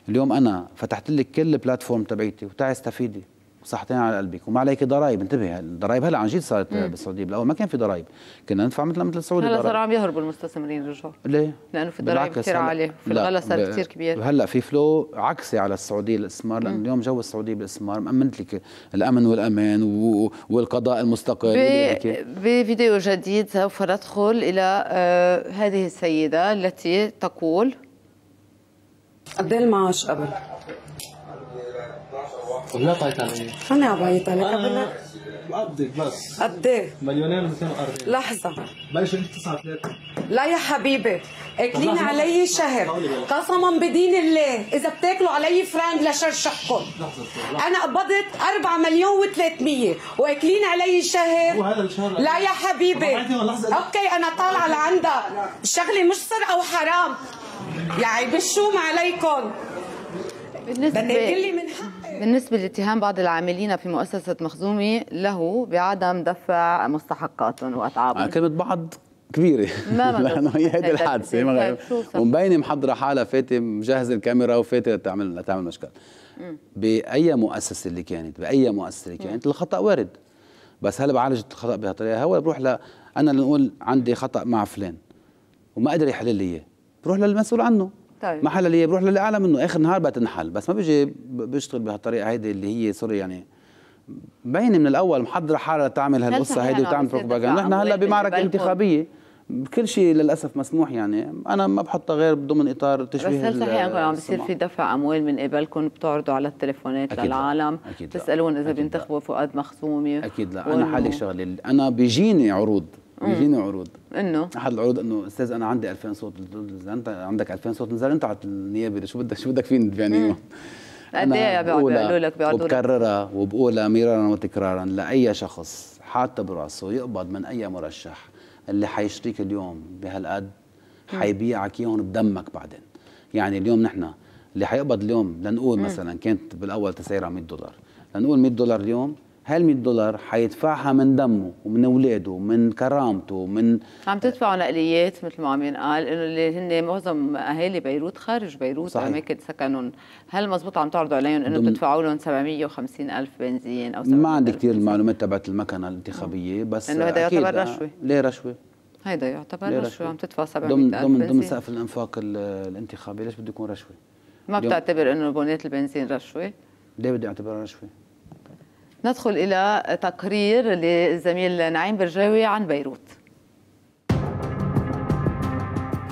اليوم انا فتحت لك كل البلاتفورم تبعيتي وتعي استفيدي صحتين على قلبك وما عليك ضرائب انتبه الضرائب هلا عن جد صارت بالسعوديه بالاول ما كان في ضرائب كنا ندفع مثل مثل السعوديه هلا صاروا عم يهربوا المستثمرين رجعوا ليه؟ لانه في ضرائب كثير عاليه في الغلا صار كثير كبير هلا في فلو عكسي على السعوديه للاستثمار لانه اليوم جو السعوديه بالاستثمار مأمنت لك الامن والامان و... والقضاء المستقل بفيديو جديد سوف ندخل الى آه هذه السيده التي تقول قد إيه المعاش قبل؟ قلنا طايتان ايه؟ انا بعيط عليك انا بقضيك بس قد ايه؟ مليونين و240 لحظة بلش انت 9 لا يا حبيبي اكلين علي شهر قسما بدين الله اذا بتاكلوا علي فراند لشرشحكم انا قبضت 4 مليون و300 واكلين علي شهر وهذا الشهر لا يا حبيبي اوكي انا طالعه لعندها الشغله مش سرقه وحرام يا عيب الشوم عليكم بالنسبه بدي من حقك بالنسبة لاتهام بعض العاملين في مؤسسة مخزومي له بعدم دفع مستحقاتهم وأتعابهم كلمة بعض كبيره ما <laughs> لانه هي هيدي إيه، طيب، الحادثه طيب، ومبينه محضره حالها فاتة مجهزه الكاميرا وفاتة لتعمل لتعمل مشكل باي مؤسسه اللي كانت باي مؤسسه اللي كانت مم. الخطا وارد بس هل بعالجت الخطا بهالطريقه هو بروح ل انا اللي نقول عندي خطا مع فلان وما قدر يحل لي اياه بروح للمسؤول عنه طيب محل اللي بروح للاعلى منه اخر نهار بتنحل بس ما بيجي بشتغل بهالطريقه هيدي اللي هي سوري يعني بين من الاول محضره حالها تعمل هالقصه يعني هيدي وتعمل بروباغندا نحن هلا بمعركه انتخابيه كل شيء للاسف مسموح يعني انا ما بحطها غير ضمن اطار تشويه بس هل صحيح انه عم بيصير في دفع اموال من قبلكم بتعرضوا على التليفونات أكيد للعالم أكيد بتسالون اذا بينتخبوا فؤاد مخزومي اكيد لا انا حالي شغله انا بيجيني عروض ويجيني عروض انه احد العروض انه استاذ انا عندي 2000 صوت انت عندك 2000 صوت نزل انت على النيابه شو بدك شو بدك فيني يعني قد ايه بيقعدوا لك بيقعدوا وبكررها وبقولها مرارا وتكرارا لاي شخص حاطه براسه يقبض من اي مرشح اللي حيشتريك اليوم بهالقد حيبيعك اياهم بدمك بعدين يعني اليوم نحن اللي حيقبض اليوم لنقول مثلا كانت بالاول تسعيرها 100 دولار لنقول 100 دولار اليوم هال 100 دولار حيدفعها من دمه ومن اولاده ومن كرامته من عم تدفعوا نقليات مثل ما عم ينقال انه اللي هن معظم اهالي بيروت خارج بيروت صحيح. اماكن يعني سكنهم هل مزبوط عم تعرضوا عليهم انه تدفعوا لهم 750 الف بنزين او ما عندي كثير المعلومات تبعت المكنه الانتخابيه آه. بس انه هذا يعتبر آه، رشوه ليه رشوه؟ هيدا يعتبر رشوه عم تدفع 700 ضمن ضمن ضمن سقف الانفاق الانتخابي ليش بده يكون رشوه؟ ما بتعتبر انه بونات البنزين رشوه؟ ليه بدي اعتبرها رشوه؟ ندخل إلى تقرير للزميل نعيم برجاوي عن بيروت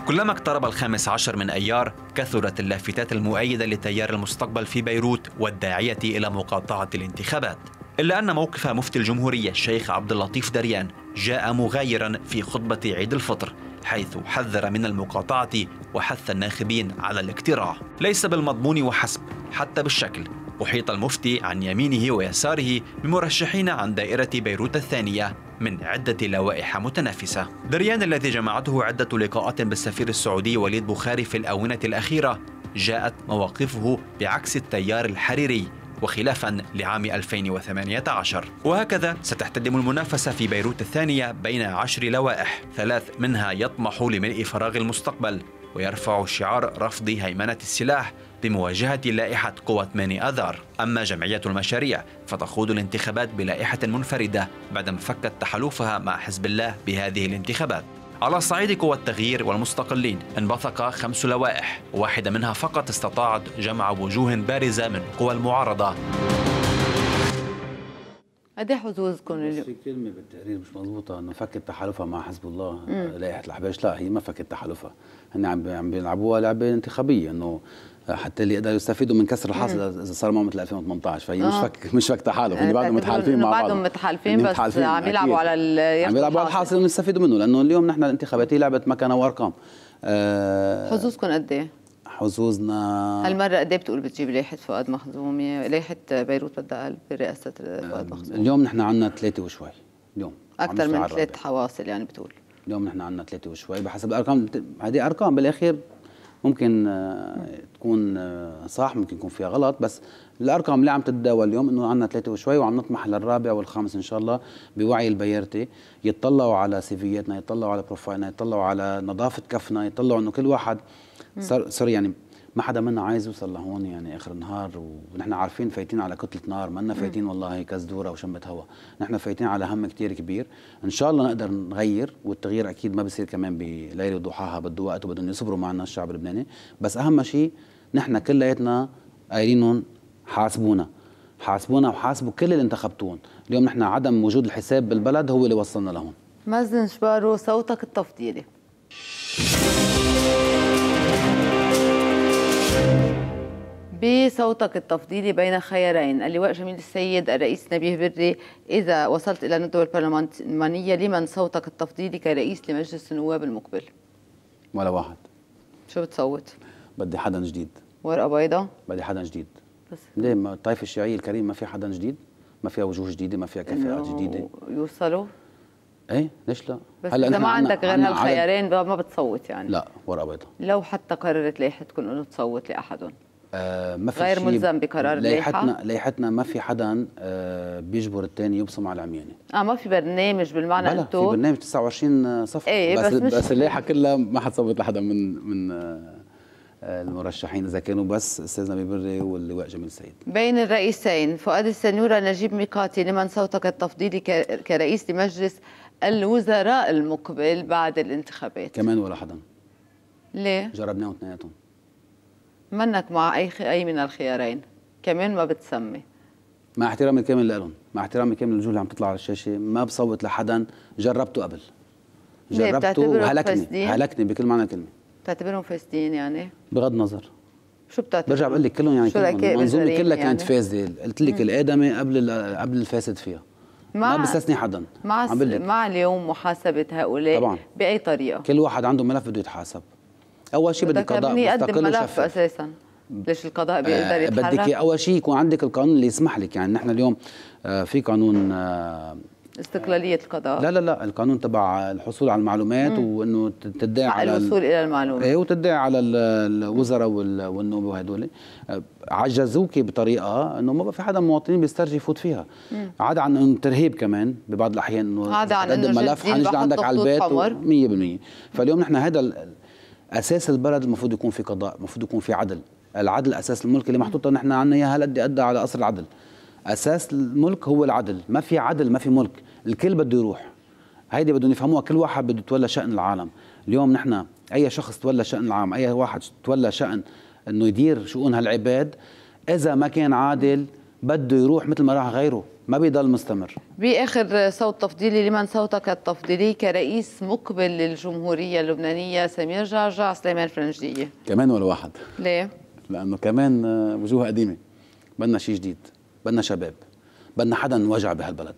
كلما اقترب الخامس عشر من أيار كثرت اللافتات المؤيدة لتيار المستقبل في بيروت والداعية إلى مقاطعة الانتخابات إلا أن موقف مفتي الجمهورية الشيخ عبد اللطيف دريان جاء مغايرا في خطبة عيد الفطر حيث حذر من المقاطعة وحث الناخبين على الاقتراع ليس بالمضمون وحسب حتى بالشكل أحيط المفتي عن يمينه ويساره بمرشحين عن دائرة بيروت الثانية من عدة لوائح متنافسة دريان الذي جمعته عدة لقاءات بالسفير السعودي وليد بخاري في الآونة الأخيرة جاءت مواقفه بعكس التيار الحريري وخلافا لعام 2018 وهكذا ستحتدم المنافسة في بيروت الثانية بين عشر لوائح ثلاث منها يطمح لملء فراغ المستقبل ويرفع شعار رفض هيمنة السلاح بمواجهة لائحة قوة 8 أذار أما جمعية المشاريع فتخوض الانتخابات بلائحة منفردة بعدما فكت تحالفها مع حزب الله بهذه الانتخابات على صعيد قوى التغيير والمستقلين انبثق خمس لوائح واحدة منها فقط استطاعت جمع وجوه بارزة من قوى المعارضة أدي حظوظكم اليوم؟ في كلمة بالتقرير مش مضبوطة انه فكت تحالفها مع حزب الله لائحة الأحباش لا هي ما فكت تحالفها هن عم بيلعبوها لعبة انتخابية انه حتى اللي يقدروا يستفيدوا من كسر الحصل اذا صار معهم مثل 2018 فهي مش آه. فك مش فك تحالف هن يعني بعدهم متحالفين مع بعض بعدهم متحالفين يعني بس متحالفين عم يلعبوا على ال عم يلعبوا على الحاصل ونستفيدوا منه لانه اليوم نحن الانتخابات هي لعبه مكنه وارقام أه حظوظكم قد ايه؟ حظوظنا هالمره قد ايه بتقول بتجيب ريحه فؤاد مخزومي ريحه بيروت بدها قلب برئاسه فؤاد مخزومي اليوم نحن عندنا ثلاثه وشوي اليوم اكثر من ثلاث حواصل يعني بتقول اليوم نحن عندنا ثلاثه وشوي بحسب الارقام هذه ارقام بالاخير ممكن آه، تكون آه، صح ممكن يكون فيها غلط بس الارقام اللي عم تتداول اليوم انه عندنا ثلاثه وشوي وعم نطمح للرابع والخامس ان شاء الله بوعي البيرتي يطلعوا على سيفياتنا يطلعوا على بروفايلنا يطلعوا على نظافه كفنا يطلعوا انه كل واحد صار يعني ما حدا منا عايز يوصل لهون يعني اخر النهار ونحن عارفين فايتين على كتله نار ما فايتين والله كزدوره وشمه هواء نحن فايتين على هم كتير كبير ان شاء الله نقدر نغير والتغيير اكيد ما بصير كمان بليله وضحاها بده وقت وبدهم يصبروا معنا الشعب اللبناني بس اهم شيء نحن كلياتنا قايلينهم حاسبونا حاسبونا وحاسبوا كل اللي انتخبتوهم اليوم نحن عدم وجود الحساب بالبلد هو اللي وصلنا لهون مازن شبارو صوتك التفضيلي بصوتك التفضيلي بين خيارين اللواء جميل السيد الرئيس نبيه بري إذا وصلت إلى الندوة البرلمانية لمن صوتك التفضيلي كرئيس لمجلس النواب المقبل ولا واحد شو بتصوت؟ بدي حدا جديد ورقة بيضاء؟ بدي حدا جديد بس ليه ما الطائفة الشيعية الكريم ما في حدا جديد؟ ما فيها وجوه جديدة ما فيها كفاءات جديدة يوصلوا؟ ايه ليش لا؟ بس هلا اذا ما عندك غير هالخيارين ما بتصوت يعني لا ورقة بيضاء لو حتى قررت لائحتكم انه تصوت لأحدهم آه، ما في غير ملزم بقرار اللائحه لائحتنا لائحتنا ما في حدا آه، بيجبر الثاني يبصم على العميانه اه ما في برنامج بالمعنى لا في برنامج 29 صفحه ايه بس بس, بس اللائحه كلها ما حتصوت لحدا من من آه، المرشحين اذا كانوا بس استاذ نبيل بري واللواء جميل سيد بين الرئيسين فؤاد السنيوره نجيب ميقاتي لمن صوتك التفضيلي كرئيس لمجلس الوزراء المقبل بعد الانتخابات كمان ولا حدا ليه جربناهم اثنيناتهم منك مع أي خ... أي من الخيارين كمان ما بتسمي مع احترامي الكامل لهم مع احترامي الكامل للوجوه اللي عم تطلع على الشاشة ما بصوت لحدا جربته قبل جربته وهلكني فاسدين؟ هلكني بكل معنى الكلمة بتعتبرهم فاسدين يعني؟ بغض النظر شو بتعتبر؟ برجع بقول لك كلهم يعني كلهم منظومه كلها يعني؟ كانت فاسده قلت لك الادمي قبل قبل الفاسد فيها ما بستثني حدا مع مع اليوم محاسبه هؤلاء طبعا باي طريقه كل واحد عنده ملف بده يتحاسب اول شيء بدي قضاء مستقل ملف اساسا ليش القضاء بيقدر آه، يتحرك بدك اول شيء يكون عندك القانون اللي يسمح لك يعني نحن اليوم آه، في قانون آه، استقلاليه القضاء لا لا لا القانون تبع الحصول على المعلومات مم. وانه تدعي على الوصول الى المعلومات ايه وتدعي على الوزراء والنواب وهدول عجزوكي بطريقه انه ما في حدا من المواطنين بيسترجي يفوت فيها عدا عن انه ترهيب كمان ببعض الاحيان انه عاد عن انه ملف حنجي عندك على البيت 100% فاليوم نحن هذا اساس البلد المفروض يكون في قضاء المفروض يكون في عدل العدل اساس الملك اللي محطوطه نحن عندنا اياها قد قد على قصر العدل اساس الملك هو العدل ما في عدل ما في ملك الكل بده يروح هيدي بدهم يفهموها كل واحد بده يتولى شان العالم اليوم نحن اي شخص تولى شان العام اي واحد تولى شان انه يدير شؤون هالعباد اذا ما كان عادل بده يروح مثل ما راح غيره ما بيضل مستمر بآخر صوت تفضيلي لمن صوتك التفضيلي كرئيس مقبل للجمهورية اللبنانية سمير جعجع سليمان فرنجية كمان ولا واحد ليه؟ لأنه كمان وجوه قديمة بدنا شيء جديد بدنا شباب بدنا حدا وجع بهالبلد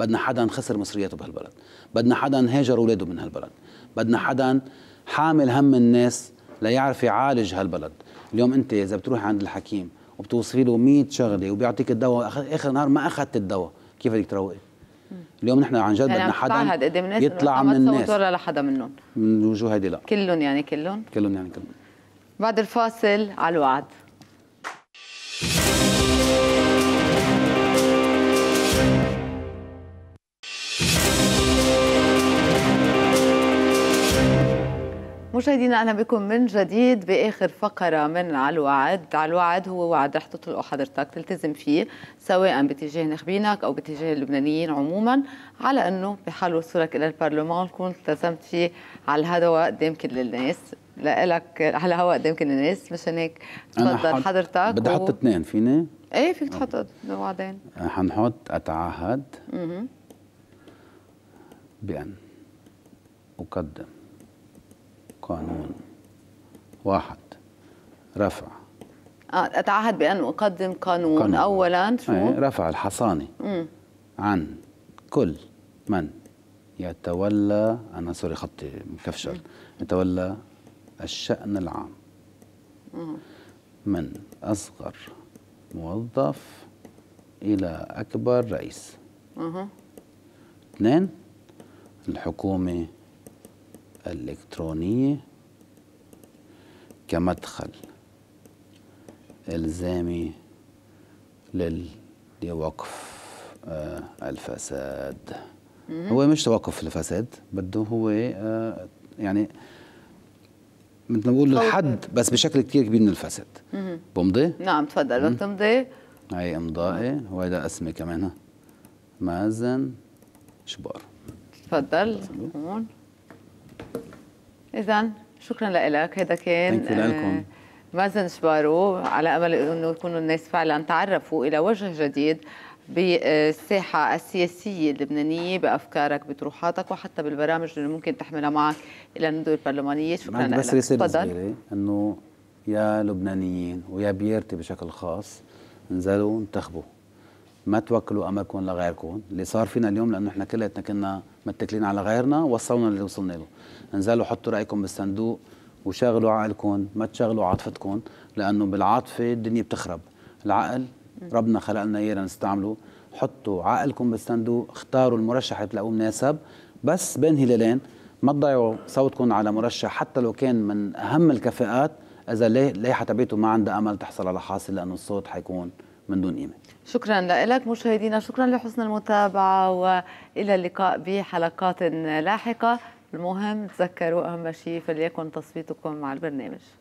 بدنا حدا خسر مصرياته بهالبلد بدنا حدا هاجر اولاده من هالبلد بدنا حدا حامل هم الناس ليعرف يعالج هالبلد اليوم انت اذا بتروح عند الحكيم وبتوصفي له 100 شغله وبيعطيك الدواء اخر النهار ما اخذت الدواء كيف بدك تروقي اليوم نحن عن جد يعني بدنا حدا الناس إيه يطلع من الناس ولا لحدا منهم من وجوه هيدي لا كلهم يعني كلهم كلهم يعني كلهم بعد الفاصل على الوعد مشاهدينا اهلا بكم من جديد باخر فقره من على الوعد، على الوعد هو وعد رح تطلقه حضرتك تلتزم فيه سواء باتجاه نخبينك او باتجاه اللبنانيين عموما على انه بحال وصولك الى البرلمان تكون التزمت فيه على الهواء قدام كل الناس لك على الهواء قدام كل الناس مشان هيك تفضل حضرتك بدي احط و... اثنين فيني؟ ايه فيك تحط وعدين حنحط اتعهد بان اقدم قانون واحد رفع آه، اتعهد بان اقدم قانون, قانون. اولا شو إيه، رفع الحصانه عن كل من يتولى انا سوري خطي مكفشل يتولى الشان العام مم. من اصغر موظف الى اكبر رئيس اها اثنين الحكومه الإلكترونية كمدخل إلزامي لوقف آه، الفساد هو مش توقف الفساد بده هو آه، يعني مثل ما بقول الحد بس بشكل كثير كبير من الفساد بمضي نعم تفضل بتمضي هي امضائي وهيدا اسمي كمان مازن شبار تفضل هون اذا شكرا لك هذا كان آه، لكم مازن شبارو على امل انه يكونوا الناس فعلا تعرفوا الى وجه جديد بالساحة السياسية اللبنانية بأفكارك بطروحاتك وحتى بالبرامج اللي ممكن تحملها معك إلى الندوة البرلمانية شكرا لك بس رسالة صغيرة أنه يا لبنانيين ويا بيرتي بشكل خاص انزلوا انتخبوا ما توكلوا امركم لغيركم اللي صار فينا اليوم لانه احنا كلياتنا كنا متكلين على غيرنا وصلنا اللي وصلنا له انزلوا حطوا رايكم بالصندوق وشغلوا عقلكم ما تشغلوا عاطفتكم لانه بالعاطفه الدنيا بتخرب العقل ربنا خلقنا اياه لنستعمله حطوا عقلكم بالصندوق اختاروا المرشح اللي بتلاقوه مناسب بس بين هلالين ما تضيعوا صوتكم على مرشح حتى لو كان من اهم الكفاءات اذا ليه ليه تبعته ما عندها امل تحصل على حاصل لانه الصوت حيكون من دون قيمه شكرا لك مشاهدينا شكرا لحسن المتابعة وإلى اللقاء بحلقات لاحقة المهم تذكروا أهم شيء فليكن تصويتكم مع البرنامج